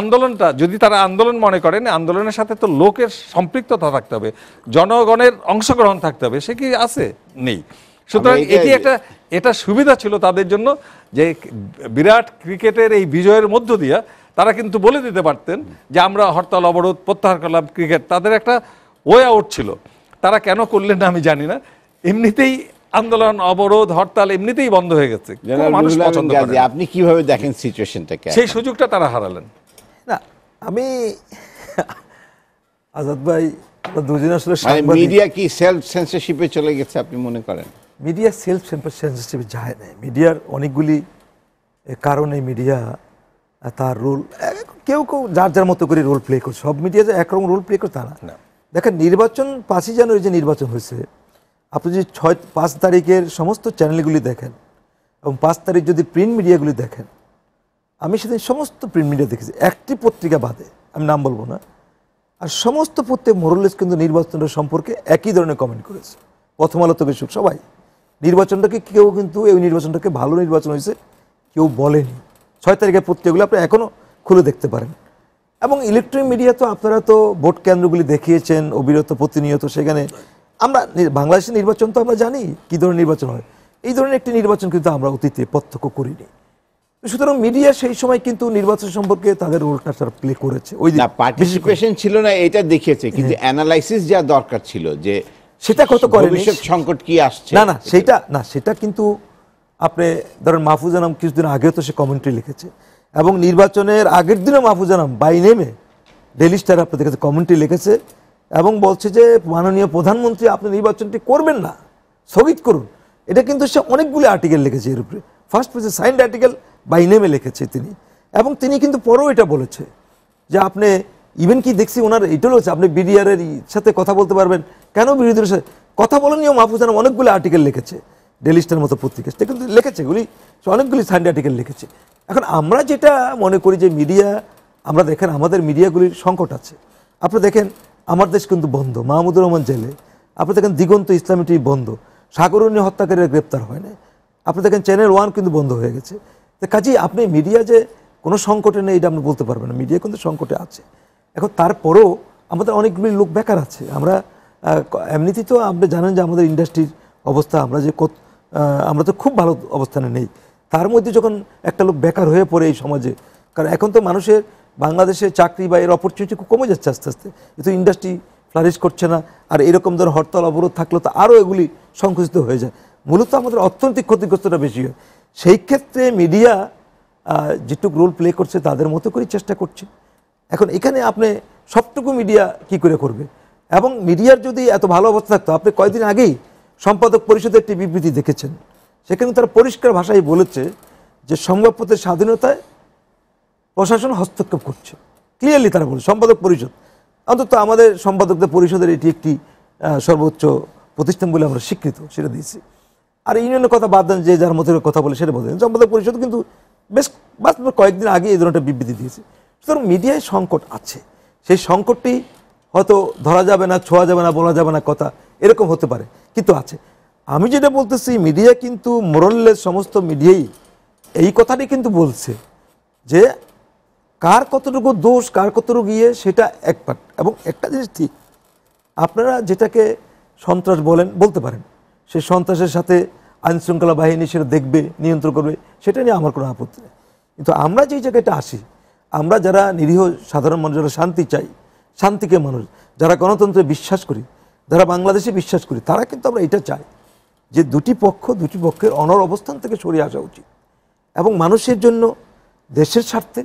আন্দোলনটা যদি তারা আন্দোলন মনে করেন আন্দোলনের সাথে তো লোকের সম্পৃক্ততা থাকতে হবে জনগণের অংশগ্রহণ থাকতে হবে সে কি আছে নেই সুতরাং এটি একটা এটা সুবিধা ছিল তাদের জন্য যে বিরাট ক্রিকেটের এই বিজয়ের মধ্য দিয়ে তারা কিন্তু বলে দিতে পারতেন যে আমরা হরতাল অবরোধ প্রত্যাহার করলাম ক্রিকেট তাদের একটা ওয়ে আউট ছিল তারা কেন করলেন না আমি জানি না এমনিতেই আন্দোলন অবরোধ হরতাল এমনিতেই বন্ধ হয়ে গেছে আপনি কিভাবে দেখেন সিচুয়েশনটাকে সেই সুযোগটা তারা হারালেন না আমি আজাদ ভাই দুজন আসলে মিডিয়া মানে কি সেলফ সেন্সারশিপে চলে গেছে আপনি মনে করেন মিডিয়া সেলফ সেন্সিটিভ যায় নাই মিডিয়ার অনেকগুলি কারণে মিডিয়া তার রোল কেউ কেউ যার যার মতো করে রোল প্লে করছে সব মিডিয়া যে একরকম রোল প্লে করছে তা না দেখেন নির্বাচন পাঁচই জানুয়ারি যে নির্বাচন হয়েছে আপনি যদি ছয় পাঁচ তারিখের সমস্ত চ্যানেলগুলি দেখেন এবং পাঁচ তারিখ যদি প্রিন্ট মিডিয়াগুলি দেখেন আমি সেদিন সমস্ত প্রিন্ট মিডিয়া দেখেছি একটি পত্রিকা বাদে আমি নাম বলবো না আর সমস্ত প্রত্যেক মোরলেস কিন্তু নির্বাচনের সম্পর্কে একই ধরনের কমেন্ট করেছে প্রথম আলো তো সবাই নির্বাচনটাকে কেউ কিন্তু এই নির্বাচনটাকে ভালো নির্বাচন হয়েছে কেউ বলেনি ছয় তারিখের পত্রিকাগুলো আপনি এখনও খুলে দেখতে পারেন এবং ইলেকট্রনিক মিডিয়া তো আপনারা তো ভোট কেন্দ্রগুলি দেখিয়েছেন অবিরত প্রতিনিয়ত সেখানে আমরা বাংলাদেশের নির্বাচন তো আমরা জানি কী ধরনের নির্বাচন হয় এই ধরনের একটি নির্বাচন কিন্তু আমরা অতীতে প্রত্যক্ষ করিনি সুতরাং মিডিয়া সেই সময় কিন্তু নির্বাচন সম্পর্কে তাদের রোলটা তারা প্লে করেছে ওই পার্টিসিপেশন ছিল না এটা দেখিয়েছে কিন্তু অ্যানালাইসিস যা দরকার ছিল যে সেটা কত করে সংকট কি আসছে না না সেটা না সেটা কিন্তু আপনি ধরেন মাহফুজ আনাম কিছুদিন আগেও তো সে কমেন্ট্রি লিখেছে এবং নির্বাচনের আগের দিনও মাহফুজ আনাম বাই নেমে ডেলি স্টার আপনাদের কাছে কমেন্ট্রি লিখেছে এবং বলছে যে মাননীয় প্রধানমন্ত্রী আপনি নির্বাচনটি করবেন না স্থগিত করুন এটা কিন্তু সে অনেকগুলি আর্টিকেল লিখেছে এর উপরে ফার্স্ট পেজে সাইন্ড আর্টিকেল বাই নেমে লিখেছে তিনি এবং তিনি কিন্তু পরেও এটা বলেছে যে আপনি ইভেন কি দেখছি ওনার এটাও হচ্ছে আপনি বিডিআরের সাথে কথা বলতে পারবেন কেন বিরোধীদের সাথে কথা বলেন নিয়েও মাহফুজ আনাম অনেকগুলো আর্টিকেল লিখেছে ডেলিস্টের মতো পত্রিকা সেটা কিন্তু লিখেছে এগুলি অনেকগুলি সান্ডে আর্টিকেল লিখেছে এখন আমরা যেটা মনে করি যে মিডিয়া আমরা দেখেন আমাদের মিডিয়াগুলির সংকট আছে আপনি দেখেন আমার দেশ কিন্তু বন্ধ মাহমুদুর রহমান জেলে আপনি দেখেন দিগন্ত ইসলামী টিভি বন্ধ সাগরণী হত্যাকারীরা গ্রেপ্তার হয় না আপনি দেখেন চ্যানেল ওয়ান কিন্তু বন্ধ হয়ে গেছে কাজেই আপনি মিডিয়া যে কোনো সংকটে নেই এটা আপনি বলতে পারবেন না মিডিয়া কিন্তু সংকটে আছে এখন তারপরেও আমাদের অনেকগুলি লোক বেকার আছে আমরা এমনিতেই তো আপনি জানেন যে আমাদের ইন্ডাস্ট্রির অবস্থা আমরা যে কত আমরা তো খুব ভালো অবস্থানে নেই তার মধ্যে যখন একটা লোক বেকার হয়ে পড়ে এই সমাজে কারণ এখন তো মানুষের বাংলাদেশে চাকরি বা এর অপরচুনিটি খুব কমে যাচ্ছে আস্তে আস্তে এ তো ইন্ডাস্ট্রি ফ্লারিশ করছে না আর এরকম ধর হরতাল অবরোধ থাকলে তো আরও এগুলি সংকুচিত হয়ে যায় মূলত আমাদের অর্থনৈতিক ক্ষতিগ্রস্তটা বেশি হয় সেই ক্ষেত্রে মিডিয়া যেটুক রোল প্লে করছে তাদের মতো করেই চেষ্টা করছে এখন এখানে আপনি সবটুকু মিডিয়া কি করে করবে এবং মিডিয়ার যদি এত ভালো অবস্থা থাকতো আপনি কয়েকদিন আগেই সম্পাদক পরিষদের একটি বিবৃতি দেখেছেন সেখানে তারা পরিষ্কার ভাষায় বলেছে যে সংবাদপত্রের স্বাধীনতায় প্রশাসন হস্তক্ষেপ করছে ক্লিয়ারলি তারা বলে সম্পাদক পরিষদ অন্তত আমাদের সম্পাদকদের পরিষদের এটি একটি সর্বোচ্চ প্রতিষ্ঠান বলে আমরা স্বীকৃত সেটা দিয়েছি আর ইউনিয়নের কথা বাদ দেন যে যার মতো কথা বলে সেটা বলেন সম্পাদক পরিষদ কিন্তু বেশ বাস কয়েকদিন আগে এই ধরনের বিবৃতি দিয়েছে সুতরাং মিডিয়ায় সংকট আছে সেই সংকটটি হয়তো ধরা যাবে না ছোঁয়া যাবে না বলা যাবে না কথা এরকম হতে পারে কিন্তু আছে আমি যেটা বলতেছি মিডিয়া কিন্তু মোরল্লের সমস্ত মিডিয়াই এই কথাটি কিন্তু বলছে যে কার কতটুকু দোষ কার কতটুকু গিয়ে সেটা এক পার্ট এবং একটা জিনিস ঠিক আপনারা যেটাকে সন্ত্রাস বলেন বলতে পারেন সে সন্ত্রাসের সাথে আইনশৃঙ্খলা বাহিনী সেটা দেখবে নিয়ন্ত্রণ করবে সেটা নিয়ে আমার কোনো আপত্তি নেই কিন্তু আমরা যেই জায়গাটা আসি আমরা যারা নিরীহ সাধারণ মানুষ শান্তি চাই শান্তিকে মানুষ যারা গণতন্ত্রে বিশ্বাস করি যারা বাংলাদেশে বিশ্বাস করি তারা কিন্তু আমরা এটা চাই যে দুটি পক্ষ দুটি পক্ষের অনর অবস্থান থেকে সরিয়ে আসা উচিত এবং মানুষের জন্য দেশের স্বার্থে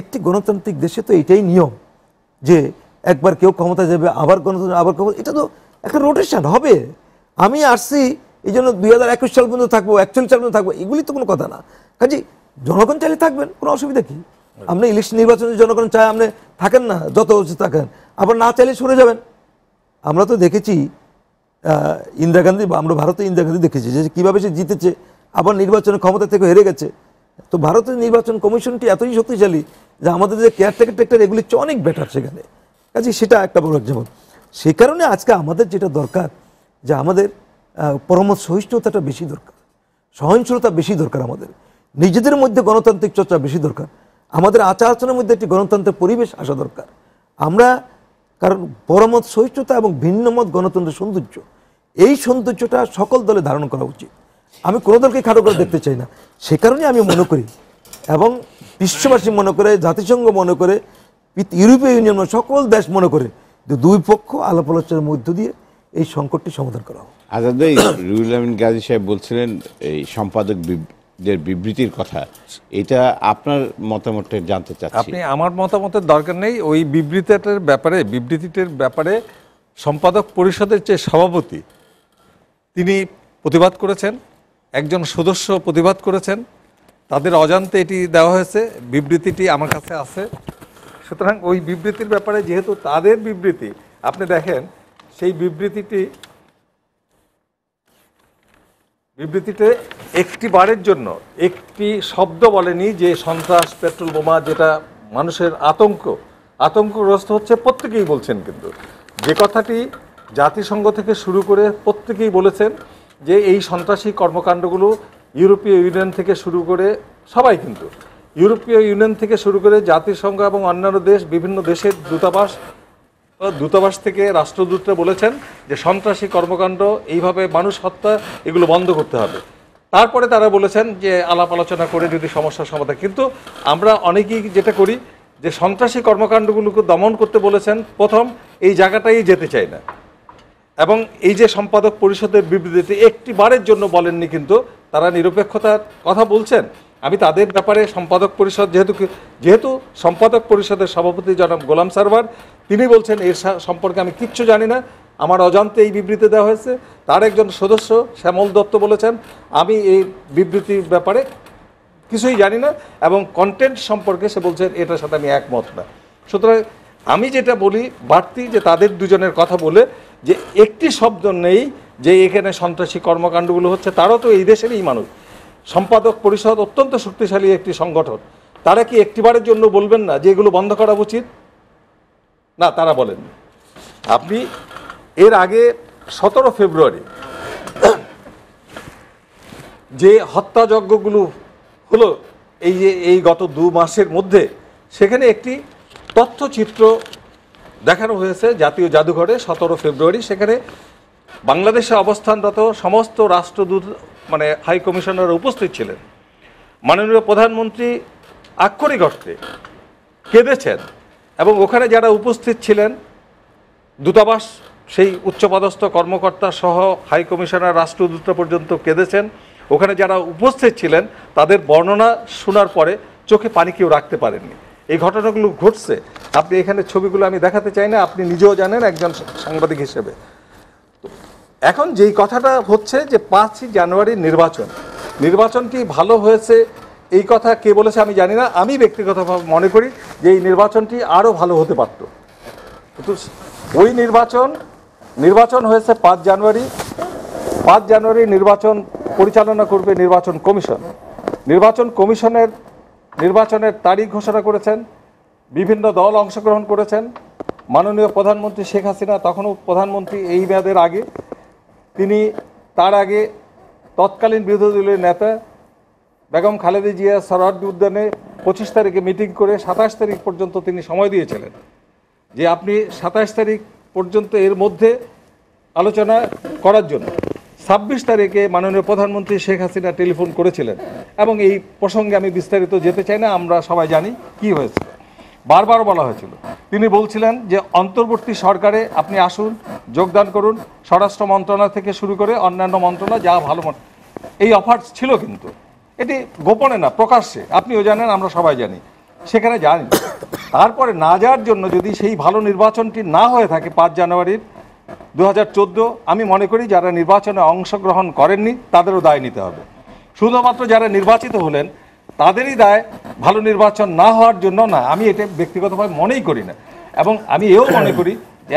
একটি গণতান্ত্রিক দেশে তো এটাই নিয়ম যে একবার কেউ ক্ষমতা যাবে আবার গণতন্ত্র আবার ক্ষমতা এটা তো একটা রোটেশন হবে আমি আসছি এই জন্য দুই সাল পর্যন্ত থাকবো একচল্লিশ সাল পর্যন্ত থাকবো এগুলি তো কোনো কথা না কাজে জনগণ চাইলে থাকবেন কোনো অসুবিধা কি আপনি ইলেকশন নির্বাচনে জনগণ চায় আপনি থাকেন না যত থাকেন আবার না চাইলে সরে যাবেন আমরা তো দেখেছি ইন্দিরা গান্ধী বা আমরা ভারতে ইন্দিরা গান্ধী দেখেছি যে কীভাবে সে জিতেছে আবার নির্বাচনের ক্ষমতা থেকে হেরে গেছে তো ভারতের নির্বাচন কমিশনটি এতই শক্তিশালী যে আমাদের যে কেয়ারটেকার টেক্টার এগুলি হচ্ছে অনেক বেটার সেখানে কাজে সেটা একটা বড় যেমন সে কারণে আজকে আমাদের যেটা দরকার যে আমাদের পরম সহিষ্ণুতাটা বেশি দরকার সহনশীলতা বেশি দরকার আমাদের নিজেদের মধ্যে গণতান্ত্রিক চর্চা বেশি দরকার আমাদের আচার আচরণের মধ্যে একটি গণতান্ত্রিক পরিবেশ আসা দরকার আমরা কারণ পরমত সহিষ্ণুতা এবং ভিন্নমত গণতন্ত্রের সৌন্দর্য এই সৌন্দর্যটা সকল দলে ধারণ করা উচিত আমি কোনো দলকে খাটো করে দেখতে চাই না সে কারণে আমি মনে করি এবং বিশ্ববাসী মনে করে জাতিসংঘ মনে করে ইউরোপীয় ইউনিয়ন সকল দেশ মনে করে দুই পক্ষ আলাপ আলোচনার মধ্য দিয়ে এই সংকটটি সমাধান করা হবে আজাদ ভাই রুহুল আমিন গাজী সাহেব বলছিলেন এই সম্পাদক বিবৃতির কথা এটা আপনার মতামতটা জানতে চাচ্ছি আপনি আমার মতামতের দরকার নেই ওই বিবৃতিটার ব্যাপারে বিবৃতিটির ব্যাপারে সম্পাদক পরিষদের যে সভাপতি তিনি প্রতিবাদ করেছেন একজন সদস্য প্রতিবাদ করেছেন তাদের অজান্তে এটি দেওয়া হয়েছে বিবৃতিটি আমার কাছে আছে সুতরাং ওই বিবৃতির ব্যাপারে যেহেতু তাদের বিবৃতি আপনি দেখেন সেই বিবৃতিটি বিবৃতিতে একটি বারের জন্য একটি শব্দ বলেনি যে সন্ত্রাস পেট্রোল বোমা যেটা মানুষের আতঙ্ক আতঙ্কগ্রস্ত হচ্ছে প্রত্যেকেই বলছেন কিন্তু যে কথাটি জাতিসংঘ থেকে শুরু করে প্রত্যেকেই বলেছেন যে এই সন্ত্রাসী কর্মকাণ্ডগুলো ইউরোপীয় ইউনিয়ন থেকে শুরু করে সবাই কিন্তু ইউরোপীয় ইউনিয়ন থেকে শুরু করে জাতিসংঘ এবং অন্যান্য দেশ বিভিন্ন দেশের দূতাবাস দূতাবাস থেকে রাষ্ট্রদূতরা বলেছেন যে সন্ত্রাসী কর্মকাণ্ড এইভাবে মানুষ হত্যা এগুলো বন্ধ করতে হবে তারপরে তারা বলেছেন যে আলাপ আলোচনা করে যদি সমস্যার সমাধান কিন্তু আমরা অনেকেই যেটা করি যে সন্ত্রাসী কর্মকাণ্ডগুলোকে দমন করতে বলেছেন প্রথম এই জায়গাটাই যেতে চাই না এবং এই যে সম্পাদক পরিষদের বিবৃতিতে একটি বারের জন্য বলেননি কিন্তু তারা নিরপেক্ষতার কথা বলছেন আমি তাদের ব্যাপারে সম্পাদক পরিষদ যেহেতু যেহেতু সম্পাদক পরিষদের সভাপতি জনাব গোলাম সারবার তিনি বলছেন এর সম্পর্কে আমি কিচ্ছু জানি না আমার অজান্তে এই বিবৃতি দেওয়া হয়েছে তার একজন সদস্য শ্যামল দত্ত বলেছেন আমি এই বিবৃতির ব্যাপারে কিছুই জানি না এবং কন্টেন্ট সম্পর্কে সে বলছেন এটার সাথে আমি একমত না সুতরাং আমি যেটা বলি বাড়তি যে তাদের দুজনের কথা বলে যে একটি শব্দ নেই যে এখানে সন্ত্রাসী কর্মকাণ্ডগুলো হচ্ছে তারও তো এই দেশেরই মানুষ সম্পাদক পরিষদ অত্যন্ত শক্তিশালী একটি সংগঠন তারা কি একটিবারের জন্য বলবেন না যে এগুলো বন্ধ করা উচিত না তারা বলেন আপনি এর আগে সতেরো ফেব্রুয়ারি যে হত্যাযজ্ঞগুলো হলো এই যে এই গত দু মাসের মধ্যে সেখানে একটি তথ্যচিত্র দেখানো হয়েছে জাতীয় জাদুঘরে সতেরো ফেব্রুয়ারি সেখানে বাংলাদেশে অবস্থানরত সমস্ত রাষ্ট্রদূত মানে হাই কমিশনার উপস্থিত ছিলেন মাননীয় প্রধানমন্ত্রী আক্ষরিক অর্থে কেঁদেছেন এবং ওখানে যারা উপস্থিত ছিলেন দূতাবাস সেই উচ্চপদস্থ কর্মকর্তা সহ হাই কমিশনার রাষ্ট্রদূতরা পর্যন্ত কেঁদেছেন ওখানে যারা উপস্থিত ছিলেন তাদের বর্ণনা শোনার পরে চোখে পানি কেউ রাখতে পারেননি এই ঘটনাগুলো ঘটছে আপনি এখানে ছবিগুলো আমি দেখাতে চাই না আপনি নিজেও জানেন একজন সাংবাদিক হিসেবে এখন যেই কথাটা হচ্ছে যে পাঁচই জানুয়ারির নির্বাচন নির্বাচন কি ভালো হয়েছে এই কথা কে বলেছে আমি জানি না আমি ব্যক্তিগতভাবে মনে করি যে এই নির্বাচনটি আরও ভালো হতে পারত কিন্তু ওই নির্বাচন নির্বাচন হয়েছে পাঁচ জানুয়ারি পাঁচ জানুয়ারি নির্বাচন পরিচালনা করবে নির্বাচন কমিশন নির্বাচন কমিশনের নির্বাচনের তারিখ ঘোষণা করেছেন বিভিন্ন দল অংশগ্রহণ করেছেন মাননীয় প্রধানমন্ত্রী শেখ হাসিনা তখনও প্রধানমন্ত্রী এই মেয়াদের আগে তিনি তার আগে তৎকালীন বিরোধী দলের নেতা বেগম খালেদা জিয়া সরহার্দি উদ্যানে পঁচিশ তারিখে মিটিং করে সাতাশ তারিখ পর্যন্ত তিনি সময় দিয়েছিলেন যে আপনি সাতাশ তারিখ পর্যন্ত এর মধ্যে আলোচনা করার জন্য ছাব্বিশ তারিখে মাননীয় প্রধানমন্ত্রী শেখ হাসিনা টেলিফোন করেছিলেন এবং এই প্রসঙ্গে আমি বিস্তারিত যেতে চাই না আমরা সবাই জানি কি হয়েছে বারবার বলা হয়েছিল তিনি বলছিলেন যে অন্তর্বর্তী সরকারে আপনি আসুন যোগদান করুন স্বরাষ্ট্র মন্ত্রণালয় থেকে শুরু করে অন্যান্য মন্ত্রণালয় যা ভালো এই অফার ছিল কিন্তু এটি গোপনে না প্রকাশ্যে আপনিও জানেন আমরা সবাই জানি সেখানে যায়নি তারপরে না যাওয়ার জন্য যদি সেই ভালো নির্বাচনটি না হয়ে থাকে পাঁচ জানুয়ারির দু আমি মনে করি যারা নির্বাচনে অংশগ্রহণ করেননি তাদেরও দায় নিতে হবে শুধুমাত্র যারা নির্বাচিত হলেন তাদেরই দায় ভালো নির্বাচন না হওয়ার জন্য না আমি এটা ব্যক্তিগতভাবে মনেই করি না এবং আমি এও মনে করি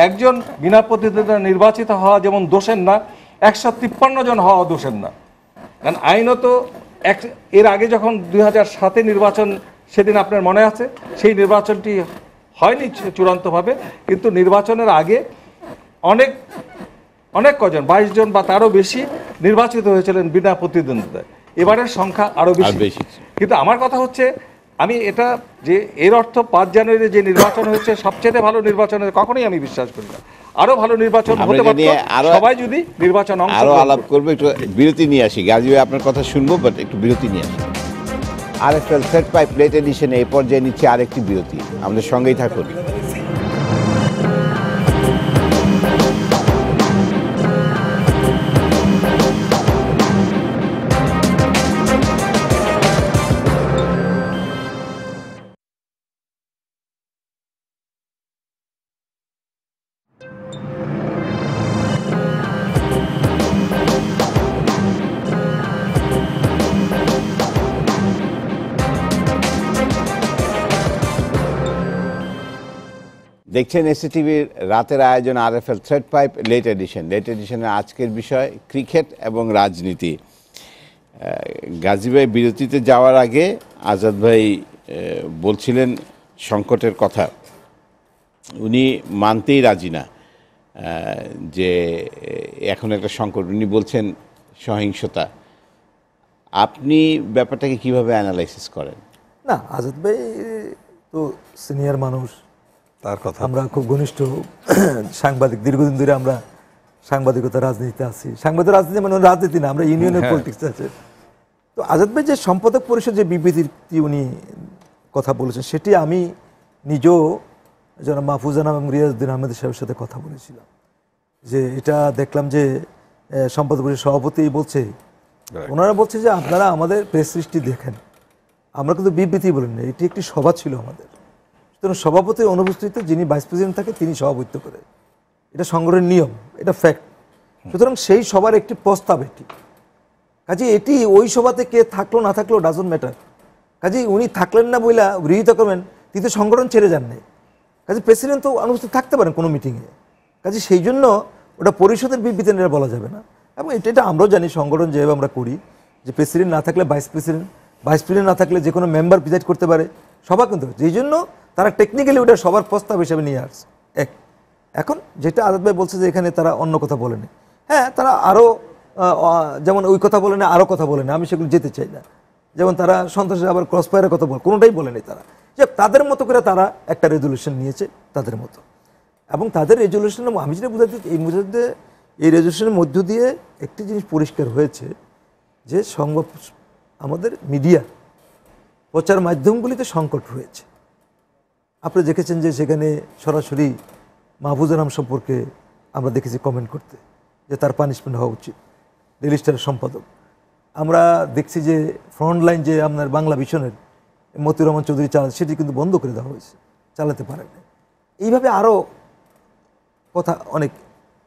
একজন বিনা প্রতিদ্বন্দ্বিতা নির্বাচিত হওয়া যেমন দোষের না একশো তিপ্পান্ন জন হওয়া দোষের না কারণ আইনত এক এর আগে যখন দুই সাতে নির্বাচন সেদিন আপনার মনে আছে সেই নির্বাচনটি হয়নি চূড়ান্তভাবে কিন্তু নির্বাচনের আগে অনেক অনেক কজন বাইশ জন বা তারও বেশি নির্বাচিত হয়েছিলেন বিনা প্রতিদ্বন্দ্বিতায় এবারের সংখ্যা আরও বেশি কিন্তু আমার কথা হচ্ছে আমি এটা যে এর অর্থ পাঁচ জানুয়ারি যে নির্বাচন হচ্ছে সবচেয়ে ভালো নির্বাচন কখনোই আমি বিশ্বাস করি না আরো ভালো নির্বাচন হতে আরো সবাই যদি নির্বাচন আরো আলাপ করবে একটু বিরতি নিয়ে আসি গাজী আপনার কথা শুনবো বাট একটু বিরতি নিয়ে আসি আরএফএল সেট পাই প্লেট এডিশনে এই পর্যায়ে নিচ্ছে আরেকটি বিরতি আমাদের সঙ্গেই থাকুন দেখছেন এসিটিভির রাতের আয়োজন R F L thread pipe late edition late এডিশনের আজকের বিষয় ক্রিকেট এবং রাজনীতি গাজী ভাই বিরতিতে যাওয়ার আগে আজাদ ভাই বলছিলেন সংকটের কথা উনি মানতেই রাজি না যে এখন একটা সংকট উনি বলছেন সহিংসতা আপনি ব্যাপারটাকে কিভাবে অ্যানালাইসিস করেন না আজাদ ভাই তো সিনিয়র মানুষ তার কথা আমরা খুব ঘনিষ্ঠ সাংবাদিক দীর্ঘদিন ধরে আমরা সাংবাদিকতা রাজনীতিতে আছি সাংবাদিক রাজনীতি মানে রাজনীতি না আমরা ইউনিয়নের পলিটিক্স হ্যাঁ। আছে তো আজাদ ভাই যে সম্পাদক পরিষদ যে বিবৃতি উনি কথা বলেছেন সেটি আমি নিজেও যেন মাহফুজান এবং রিয়াজুদ্দিন আহমেদ সাহেবের সাথে কথা বলেছিলাম যে এটা দেখলাম যে সম্পাদক পরিষদ সভাপতি বলছে ওনারা বলছে যে আপনারা আমাদের প্রেস সৃষ্টি দেখেন আমরা কিন্তু বিবৃতি বলেন না এটি একটি সভা ছিল আমাদের সুতরাং সভাপতির অনুপস্থিতিতে যিনি ভাইস প্রেসিডেন্ট থাকে তিনি সভাপতিত্ব করে এটা সংগঠনের নিয়ম এটা ফ্যাক্ট সুতরাং সেই সবার একটি প্রস্তাব এটি কাজে এটি ওই সভাতে কে থাকলো না থাকলো ডাজন ম্যাটার কাজে উনি থাকলেন না বইলা গৃহীত করবেন তিনি তো সংগঠন ছেড়ে যান নাই কাজে প্রেসিডেন্ট তো অনুপস্থিত থাকতে পারেন কোনো মিটিংয়ে কাজে সেই জন্য ওটা পরিষদের বিবৃতি নিয়ে বলা যাবে না এবং এটা এটা আমরাও জানি সংগঠন যেভাবে আমরা করি যে প্রেসিডেন্ট না থাকলে ভাইস প্রেসিডেন্ট ভাইস প্রেসিডেন্ট না থাকলে যে কোনো মেম্বার প্রিজাইড করতে পারে সভা কিন্তু যেই জন্য তারা টেকনিক্যালি ওটা সবার প্রস্তাব হিসেবে নিয়ে আসছে এক এখন যেটা আজাদ ভাই বলছে যে এখানে তারা অন্য কথা বলেনি হ্যাঁ তারা আরও যেমন ওই কথা বলে না আরও কথা বলে না আমি সেগুলো যেতে চাই না যেমন তারা সন্ত্রাসের আবার ক্রসফায়ারের কথা বল কোনোটাই বলেনি তারা যে তাদের মতো করে তারা একটা রেজলিউশন নিয়েছে তাদের মতো এবং তাদের রেজলিউশনের আমি যেটা বুঝাতে এই মুহূর্তে এই রেজলিউশনের মধ্য দিয়ে একটি জিনিস পরিষ্কার হয়েছে যে সংবাদ আমাদের মিডিয়া প্রচার মাধ্যমগুলিতে সংকট রয়েছে আপনি দেখেছেন যে সেখানে সরাসরি মাহফুজুর নাম সম্পর্কে আমরা দেখেছি কমেন্ট করতে যে তার পানিশমেন্ট হওয়া উচিত ডেলি স্টারের সম্পাদক আমরা দেখছি যে ফ্রন্টলাইন যে আপনার বাংলা ভিশনের মতি রহমান চৌধুরী চালান সেটি কিন্তু বন্ধ করে দেওয়া হয়েছে চালাতে পারে না এইভাবে আরও কথা অনেক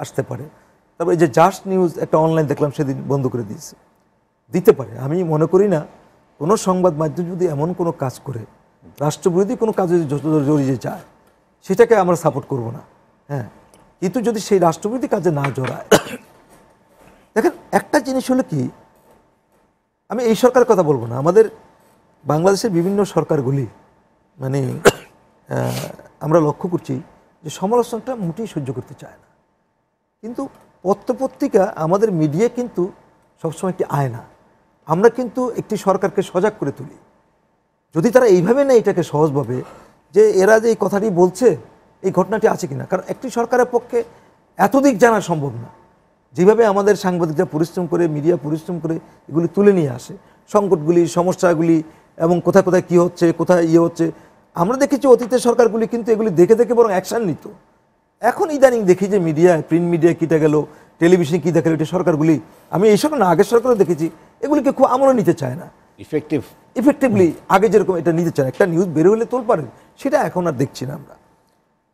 আসতে পারে তারপরে যে জাস্ট নিউজ একটা অনলাইন দেখলাম সেদিন বন্ধ করে দিয়েছে দিতে পারে আমি মনে করি না কোনো সংবাদ মাধ্যম যদি এমন কোনো কাজ করে রাষ্ট্রবিরোধী কোনো কাজে জড়িয়ে যায় সেটাকে আমরা সাপোর্ট করব না হ্যাঁ কিন্তু যদি সেই রাষ্ট্রবিরোধী কাজে না জড়ায় দেখেন একটা জিনিস হলো কি আমি এই সরকারের কথা বলবো না আমাদের বাংলাদেশের বিভিন্ন সরকারগুলি মানে আমরা লক্ষ্য করছি যে সমালোচনাটা মোটেই সহ্য করতে চায় না কিন্তু পত্রপত্রিকা আমাদের মিডিয়া কিন্তু সবসময় একটি আয় না আমরা কিন্তু একটি সরকারকে সজাগ করে তুলি যদি তারা এইভাবে নেয় এটাকে সহজভাবে যে এরা যে এই কথাটি বলছে এই ঘটনাটি আছে কিনা কারণ একটি সরকারের পক্ষে এতদিক জানা সম্ভব না যেভাবে আমাদের সাংবাদিকরা পরিশ্রম করে মিডিয়া পরিশ্রম করে এগুলি তুলে নিয়ে আসে সংকটগুলি সমস্যাগুলি এবং কোথায় কোথায় কী হচ্ছে কোথায় ইয়ে হচ্ছে আমরা দেখেছি অতীতের সরকারগুলি কিন্তু এগুলি দেখে দেখে বরং অ্যাকশান নিত এখন ইদানিং দেখি যে মিডিয়ায় প্রিন্ট মিডিয়া কীটা গেল টেলিভিশনে কী দেখালো এটা সরকারগুলি আমি এই সরকার না আগের সরকারও দেখেছি এগুলিকে খুব আমলে নিতে চায় না ইফেক্টিভ ইফেক্টিভলি আগে যেরকম এটা নিতে চান একটা নিউজ বেরো হলে তোল পারেন সেটা এখন আর দেখছি না আমরা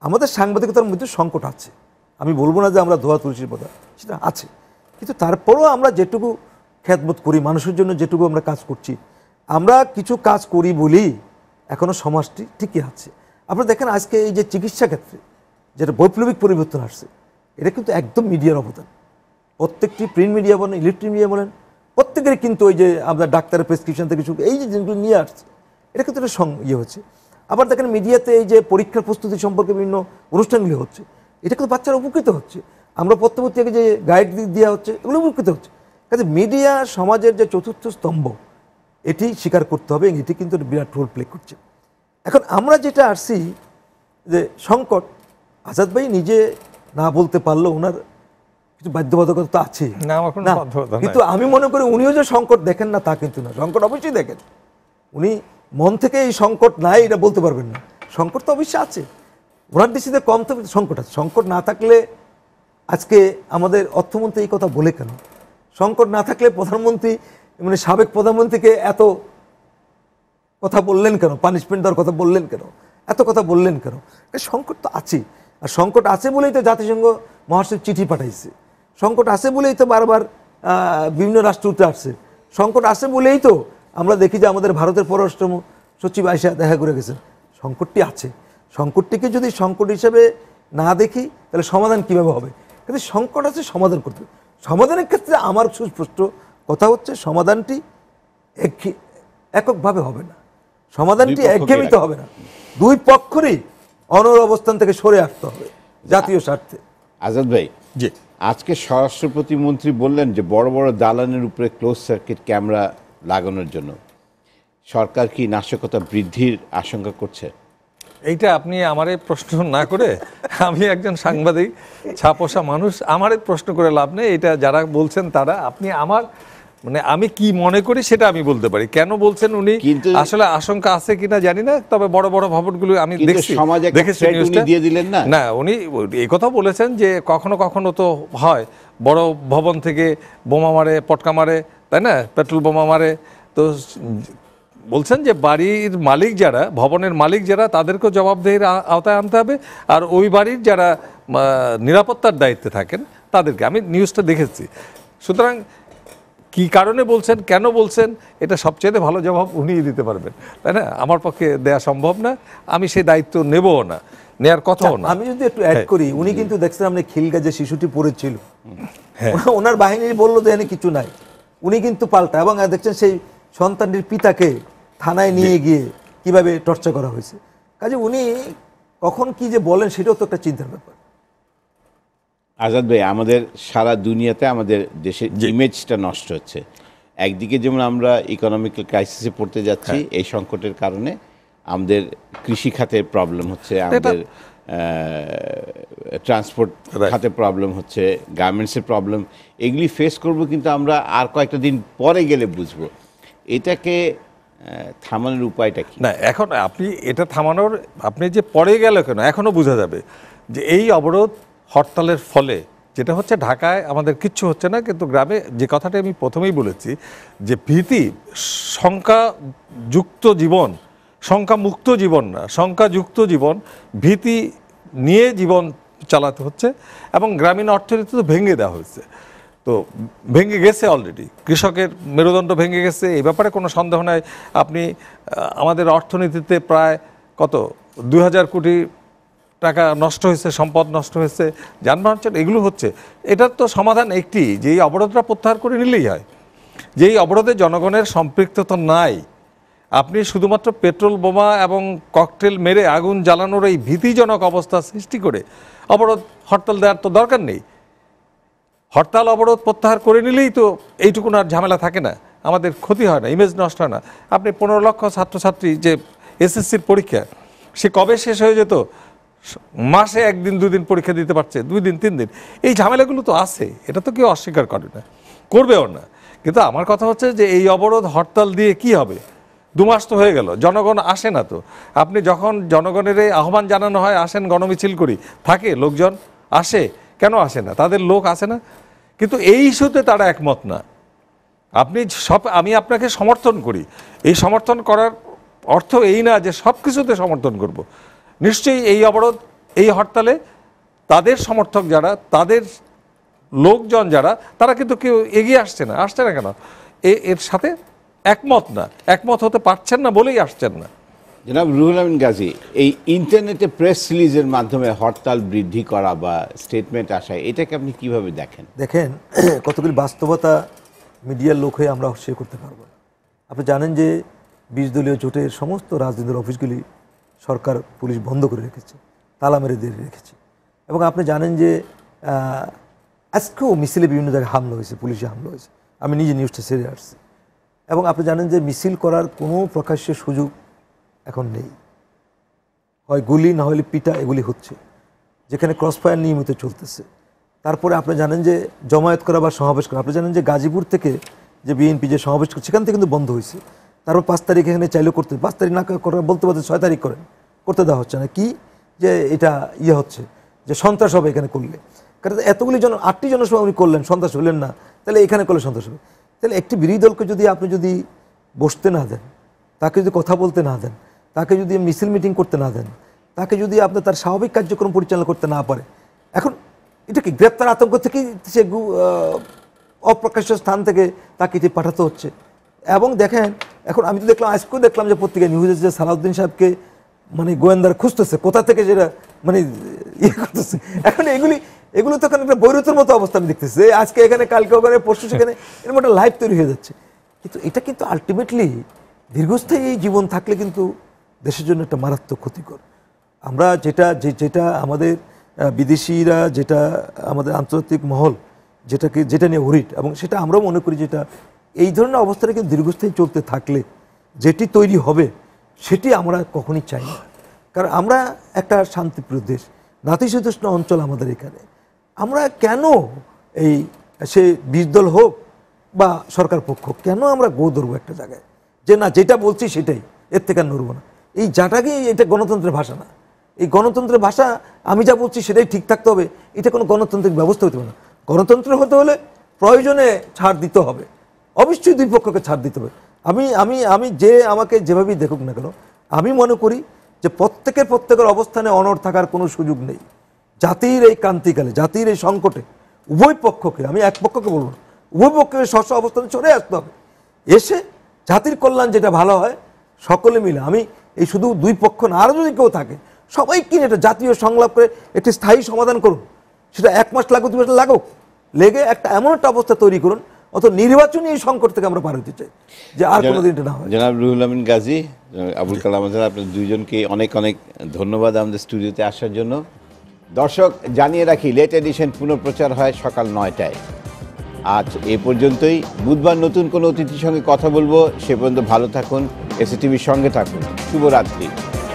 আমাদের সাংবাদিকতার মধ্যে সংকট আছে আমি বলবো না যে আমরা ধোয়া তুলসীর পদা সেটা আছে কিন্তু তারপরেও আমরা যেটুকু খ্যাতবোধ করি মানুষের জন্য যেটুকু আমরা কাজ করছি আমরা কিছু কাজ করি বলেই এখনও সমাজটি ঠিকই আছে আপনারা দেখেন আজকে এই যে চিকিৎসা ক্ষেত্রে যেটা বৈপ্লবিক পরিবর্তন আসছে এটা কিন্তু একদম মিডিয়ার অবদান প্রত্যেকটি প্রিন্ট মিডিয়া বলেন ইলেকট্রিক মিডিয়া বলেন প্রত্যেকের কিন্তু ওই যে আপনার ডাক্তারের প্রেসক্রিপশন থেকে শুরু এই যে জিনিসগুলো নিয়ে আসছে এটা কিন্তু একটা ইয়ে হচ্ছে আবার দেখেন মিডিয়াতে এই যে পরীক্ষার প্রস্তুতি সম্পর্কে বিভিন্ন অনুষ্ঠানগুলি হচ্ছে এটা কিন্তু বাচ্চারা উপকৃত হচ্ছে আমরা প্রত্যেকটি যে গাইড দেওয়া হচ্ছে এগুলো উপকৃত হচ্ছে কাজে মিডিয়া সমাজের যে চতুর্থ স্তম্ভ এটি স্বীকার করতে হবে এটি কিন্তু বিরাট রোল প্লে করছে এখন আমরা যেটা আসছি যে সংকট আজাদ ভাই নিজে না বলতে পারলেও ওনার কিছু বাধ্যবাধকতা তো আছে না আমার কিন্তু আমি মনে করি উনিও যে সংকট দেখেন না তা কিন্তু না সংকট অবশ্যই দেখেন উনি মন থেকে এই সংকট নাই এটা বলতে পারবেন না সংকট তো অবশ্যই আছে ওনার দৃষ্টিতে কম তো সংকট আছে সংকট না থাকলে আজকে আমাদের অর্থমন্ত্রী এই কথা বলে কেন সংকট না থাকলে প্রধানমন্ত্রী মানে সাবেক প্রধানমন্ত্রীকে এত কথা বললেন কেন পানিশমেন্ট দেওয়ার কথা বললেন কেন এত কথা বললেন কেন সংকট তো আছে আর সংকট আছে বলেই তো জাতিসংঘ মহাশয় চিঠি পাঠাইছে সংকট আছে বলেই তো বারবার বিভিন্ন রাষ্ট্র উঠে আসছে সংকট আছে বলেই তো আমরা দেখি যে আমাদের ভারতের পররাষ্ট্র সচিব আইসা দেখা করে গেছেন সংকটটি আছে সংকটটিকে যদি সংকট হিসেবে না দেখি তাহলে সমাধান কীভাবে হবে কিন্তু সংকট আছে সমাধান করতে সমাধানের ক্ষেত্রে আমার সুস্পষ্ট কথা হচ্ছে সমাধানটি এককভাবে হবে না সমাধানটি একঘেমিত হবে না দুই পক্ষরই অনর অবস্থান থেকে সরে আসতে হবে জাতীয় স্বার্থে আজাদ ভাই জি আজকে স্বরাষ্ট্র প্রতিমন্ত্রী বললেন যে বড় বড় দালানের উপরে ক্লোজ সার্কিট ক্যামেরা লাগানোর জন্য সরকার কি নাশকতা বৃদ্ধির আশঙ্কা করছে এইটা আপনি আমার প্রশ্ন না করে আমি একজন সাংবাদিক ছাপোষা মানুষ আমার প্রশ্ন করে লাভ নেই এটা যারা বলছেন তারা আপনি আমার মানে আমি কি মনে করি সেটা আমি বলতে পারি কেন বলছেন উনি কিন্তু আসলে আশঙ্কা আছে কিনা জানি না তবে বড় বড় ভবনগুলো আমি দেখছি দেখেছি দিয়ে দিলেন না না উনি এই কথা বলেছেন যে কখনো কখনো তো হয় বড় ভবন থেকে বোমা মারে পটকা মারে তাই না পেট্রোল বোমা মারে তো বলছেন যে বাড়ির মালিক যারা ভবনের মালিক যারা তাদেরকেও জবাবদেহির আওতায় আনতে হবে আর ওই বাড়ির যারা নিরাপত্তার দায়িত্বে থাকেন তাদেরকে আমি নিউজটা দেখেছি সুতরাং কি কারণে বলছেন কেন বলছেন এটা সবচেয়ে ভালো জবাব উনিই দিতে পারবেন তাই না আমার পক্ষে দেয়া সম্ভব না আমি সেই দায়িত্ব নেবও না নেয়ার কথাও আচ্ছা, না আমি যদি একটু অ্যাড করি উনি কিন্তু দেখছেন আপনি খিলগা যে শিশুটি পড়েছিল ওনার হ্যাঁ। বাহিনী বললো যে এনে কিছু নাই উনি কিন্তু পাল্টা এবং দেখছেন সেই সন্তানটির পিতাকে থানায় নিয়ে গিয়ে কিভাবে টর্চার করা হয়েছে কাজে উনি কখন কি যে বলেন সেটাও তো একটা চিন্তার ব্যাপার আজাদ ভাই আমাদের সারা দুনিয়াতে আমাদের দেশের ইমেজটা নষ্ট হচ্ছে একদিকে যেমন আমরা ইকোনমিক্যাল ক্রাইসিসে পড়তে যাচ্ছি হ্যাঁ। এই সংকটের কারণে আমাদের কৃষি খাতে প্রবলেম হচ্ছে আমাদের ট্রান্সপোর্ট খাতে প্রবলেম হচ্ছে গার্মেন্টসের প্রবলেম এগুলি ফেস করব কিন্তু আমরা আর কয়েকটা দিন পরে গেলে বুঝব এটাকে থামানোর উপায়টা কি না এখন আপনি এটা থামানোর আপনি যে পরে গেল কেন এখনও বোঝা যাবে যে এই অবরোধ হরতালের ফলে যেটা হচ্ছে ঢাকায় আমাদের কিচ্ছু হচ্ছে না কিন্তু গ্রামে যে কথাটা আমি প্রথমেই বলেছি যে ভীতি যুক্ত জীবন মুক্ত জীবন না সংখ্যাযুক্ত জীবন ভীতি নিয়ে জীবন চালাতে হচ্ছে এবং গ্রামীণ অর্থনীতি তো ভেঙে দেওয়া হয়েছে তো ভেঙে গেছে অলরেডি কৃষকের মেরুদণ্ড ভেঙে গেছে এই ব্যাপারে কোনো সন্দেহ নাই আপনি আমাদের অর্থনীতিতে প্রায় কত দুই কোটি টাকা নষ্ট হয়েছে সম্পদ নষ্ট হয়েছে যানবাহন চলে এগুলো হচ্ছে এটার তো সমাধান একটি যে এই অবরোধটা প্রত্যাহার করে নিলেই হয় যে এই অবরোধে জনগণের সম্পৃক্ত তো নাই আপনি শুধুমাত্র পেট্রোল বোমা এবং ককটেল মেরে আগুন জ্বালানোর এই ভীতিজনক অবস্থা সৃষ্টি করে অবরোধ হরতাল দেওয়ার তো দরকার নেই হরতাল অবরোধ প্রত্যাহার করে নিলেই তো এইটুকুন আর ঝামেলা থাকে না আমাদের ক্ষতি হয় না ইমেজ নষ্ট হয় না আপনি পনেরো লক্ষ ছাত্রছাত্রী যে এসএসসির পরীক্ষা সে কবে শেষ হয়ে যেত মাসে একদিন দুদিন পরীক্ষা দিতে পারছে দুই দিন তিন দিন এই ঝামেলাগুলো তো আছে এটা তো কেউ অস্বীকার করে না করবেও না কিন্তু আমার কথা হচ্ছে যে এই অবরোধ হরতাল দিয়ে কি হবে দু মাস তো হয়ে গেল জনগণ আসে না তো আপনি যখন জনগণের এই আহ্বান জানানো হয় আসেন গণমিছিল করি থাকে লোকজন আসে কেন আসে না তাদের লোক আসে না কিন্তু এই ইস্যুতে তারা একমত না আপনি সব আমি আপনাকে সমর্থন করি এই সমর্থন করার অর্থ এই না যে সব কিছুতে সমর্থন করব নিশ্চয়ই এই অবরোধ এই হরতালে তাদের সমর্থক যারা তাদের লোকজন যারা তারা কিন্তু কেউ এগিয়ে আসছে না আসছে না কেন এর সাথে একমত না একমত হতে পারছেন না বলেই আসছেন না জনাব রুহুল আমিন গাজী এই ইন্টারনেটে প্রেস রিলিজের মাধ্যমে হরতাল বৃদ্ধি করা বা স্টেটমেন্ট আসা এটাকে আপনি কিভাবে দেখেন দেখেন কতগুলি বাস্তবতা মিডিয়ার লোক হয়ে আমরা অস্বীকার করতে পারবো আপনি জানেন যে বিশ দলীয় জোটের সমস্ত রাজনীতির অফিসগুলি সরকার পুলিশ বন্ধ করে রেখেছে তালা মেরে দিয়ে রেখেছে এবং আপনি জানেন যে আজকেও মিছিলে বিভিন্ন জায়গায় হামলা হয়েছে পুলিশে হামলা হয়েছে আমি নিজে নিউজটা সেরে আসছি এবং আপনি জানেন যে মিছিল করার কোনো প্রকাশ্য সুযোগ এখন নেই হয় গুলি না হলে পিটা এগুলি হচ্ছে যেখানে ক্রসফায়ার নিয়মিত চলতেছে তারপরে আপনি জানেন যে জমায়েত করা বা সমাবেশ করা আপনি জানেন যে গাজীপুর থেকে যে বিএনপি যে সমাবেশ করছে সেখান থেকে কিন্তু বন্ধ হয়েছে তারপর পাঁচ তারিখ এখানে চাইলেও করতে পাঁচ তারিখ না করা বলতে বলতে ছয় তারিখ করেন করতে দেওয়া হচ্ছে না কি যে এটা ইয়ে হচ্ছে যে সন্ত্রাস হবে এখানে করলে কারণ এতগুলি জন আটটি জনসভা উনি করলেন সন্ত্রাস হলেন না তাহলে এখানে করলে সন্ত্রাস হবে তাহলে একটি বিরোধী দলকে যদি আপনি যদি বসতে না দেন তাকে যদি কথা বলতে না দেন তাকে যদি মিছিল মিটিং করতে না দেন তাকে যদি আপনি তার স্বাভাবিক কার্যক্রম পরিচালনা করতে না পারে এখন এটা কি গ্রেপ্তার আতঙ্ক থেকেই সে অপ্রকাশ্য স্থান থেকে তাকে এটি পাঠাতে হচ্ছে এবং দেখেন এখন আমি তো দেখলাম আজকেও দেখলাম যে পত্রিকায় নিউজ যে সালাউদ্দিন সাহেবকে মানে গোয়েন্দারা খুঁজতেছে কোথা থেকে যেটা মানে ইয়ে করতেছে এখন এগুলি এগুলো তো এখন একটা বৈরতের মতো অবস্থা আমি দেখতেছি আজকে এখানে কালকে ওখানে পরশু সেখানে এরকম একটা লাইফ তৈরি হয়ে যাচ্ছে কিন্তু এটা কিন্তু আলটিমেটলি দীর্ঘস্থায়ী জীবন থাকলে কিন্তু দেশের জন্য একটা মারাত্মক ক্ষতিকর আমরা যেটা যে যেটা আমাদের বিদেশিরা যেটা আমাদের আন্তর্জাতিক মহল যেটাকে যেটা নিয়ে হরিট এবং সেটা আমরাও মনে করি যেটা এই ধরনের অবস্থাটা কিন্তু দীর্ঘস্থায়ী চলতে থাকলে যেটি তৈরি হবে সেটি আমরা কখনই চাই না কারণ আমরা একটা শান্তিপ্রিয় দেশ নাতিশীতোষ্ণ অঞ্চল আমাদের এখানে আমরা কেন এই সে বিষদল দল হোক বা সরকার পক্ষ কেন আমরা গো ধরবো একটা জায়গায় যে না যেটা বলছি সেটাই এর থেকে আর নড়বো না এই যাটাকেই এটা গণতন্ত্রের ভাষা না এই গণতন্ত্রের ভাষা আমি যা বলছি সেটাই ঠিক থাকতে হবে এটা কোনো গণতান্ত্রিক ব্যবস্থা হতে পারে না গণতন্ত্র হতে হলে প্রয়োজনে ছাড় দিতে হবে অবশ্যই দুই পক্ষকে ছাড় দিতে হবে আমি আমি আমি যে আমাকে যেভাবেই দেখুক না কেন আমি মনে করি যে প্রত্যেকের প্রত্যেকের অবস্থানে অনর থাকার কোনো সুযোগ নেই জাতির এই কান্তিকালে জাতির এই সংকটে উভয় পক্ষকে আমি এক পক্ষকে বলব না উভয় পক্ষকে স্বস্ব অবস্থানে চলে আসতে হবে এসে জাতির কল্যাণ যেটা ভালো হয় সকলে মিলে আমি এই শুধু দুই পক্ষ না আরও যদি কেউ থাকে সবাই কিনে এটা জাতীয় সংলাপ করে একটি স্থায়ী সমাধান করুন সেটা এক মাস লাগুক দু মাস লাগুক লেগে একটা এমন একটা অবস্থা তৈরি করুন অত নির্বাচনী এই সংকট থেকে আমরা পার হতে চাই যে আর কোনোদিন এটা না হয় জনাব রুহুল আমিন গাজী আবুল কালাম আজাদ আপনার দুইজনকে অনেক অনেক ধন্যবাদ আমাদের স্টুডিওতে আসার জন্য দর্শক জানিয়ে রাখি লেট এডিশন পুনঃপ্রচার হয় সকাল নয়টায় আজ এ পর্যন্তই বুধবার নতুন কোনো অতিথির সঙ্গে কথা বলবো সে পর্যন্ত ভালো থাকুন এসএটিভির সঙ্গে থাকুন শুভরাত্রি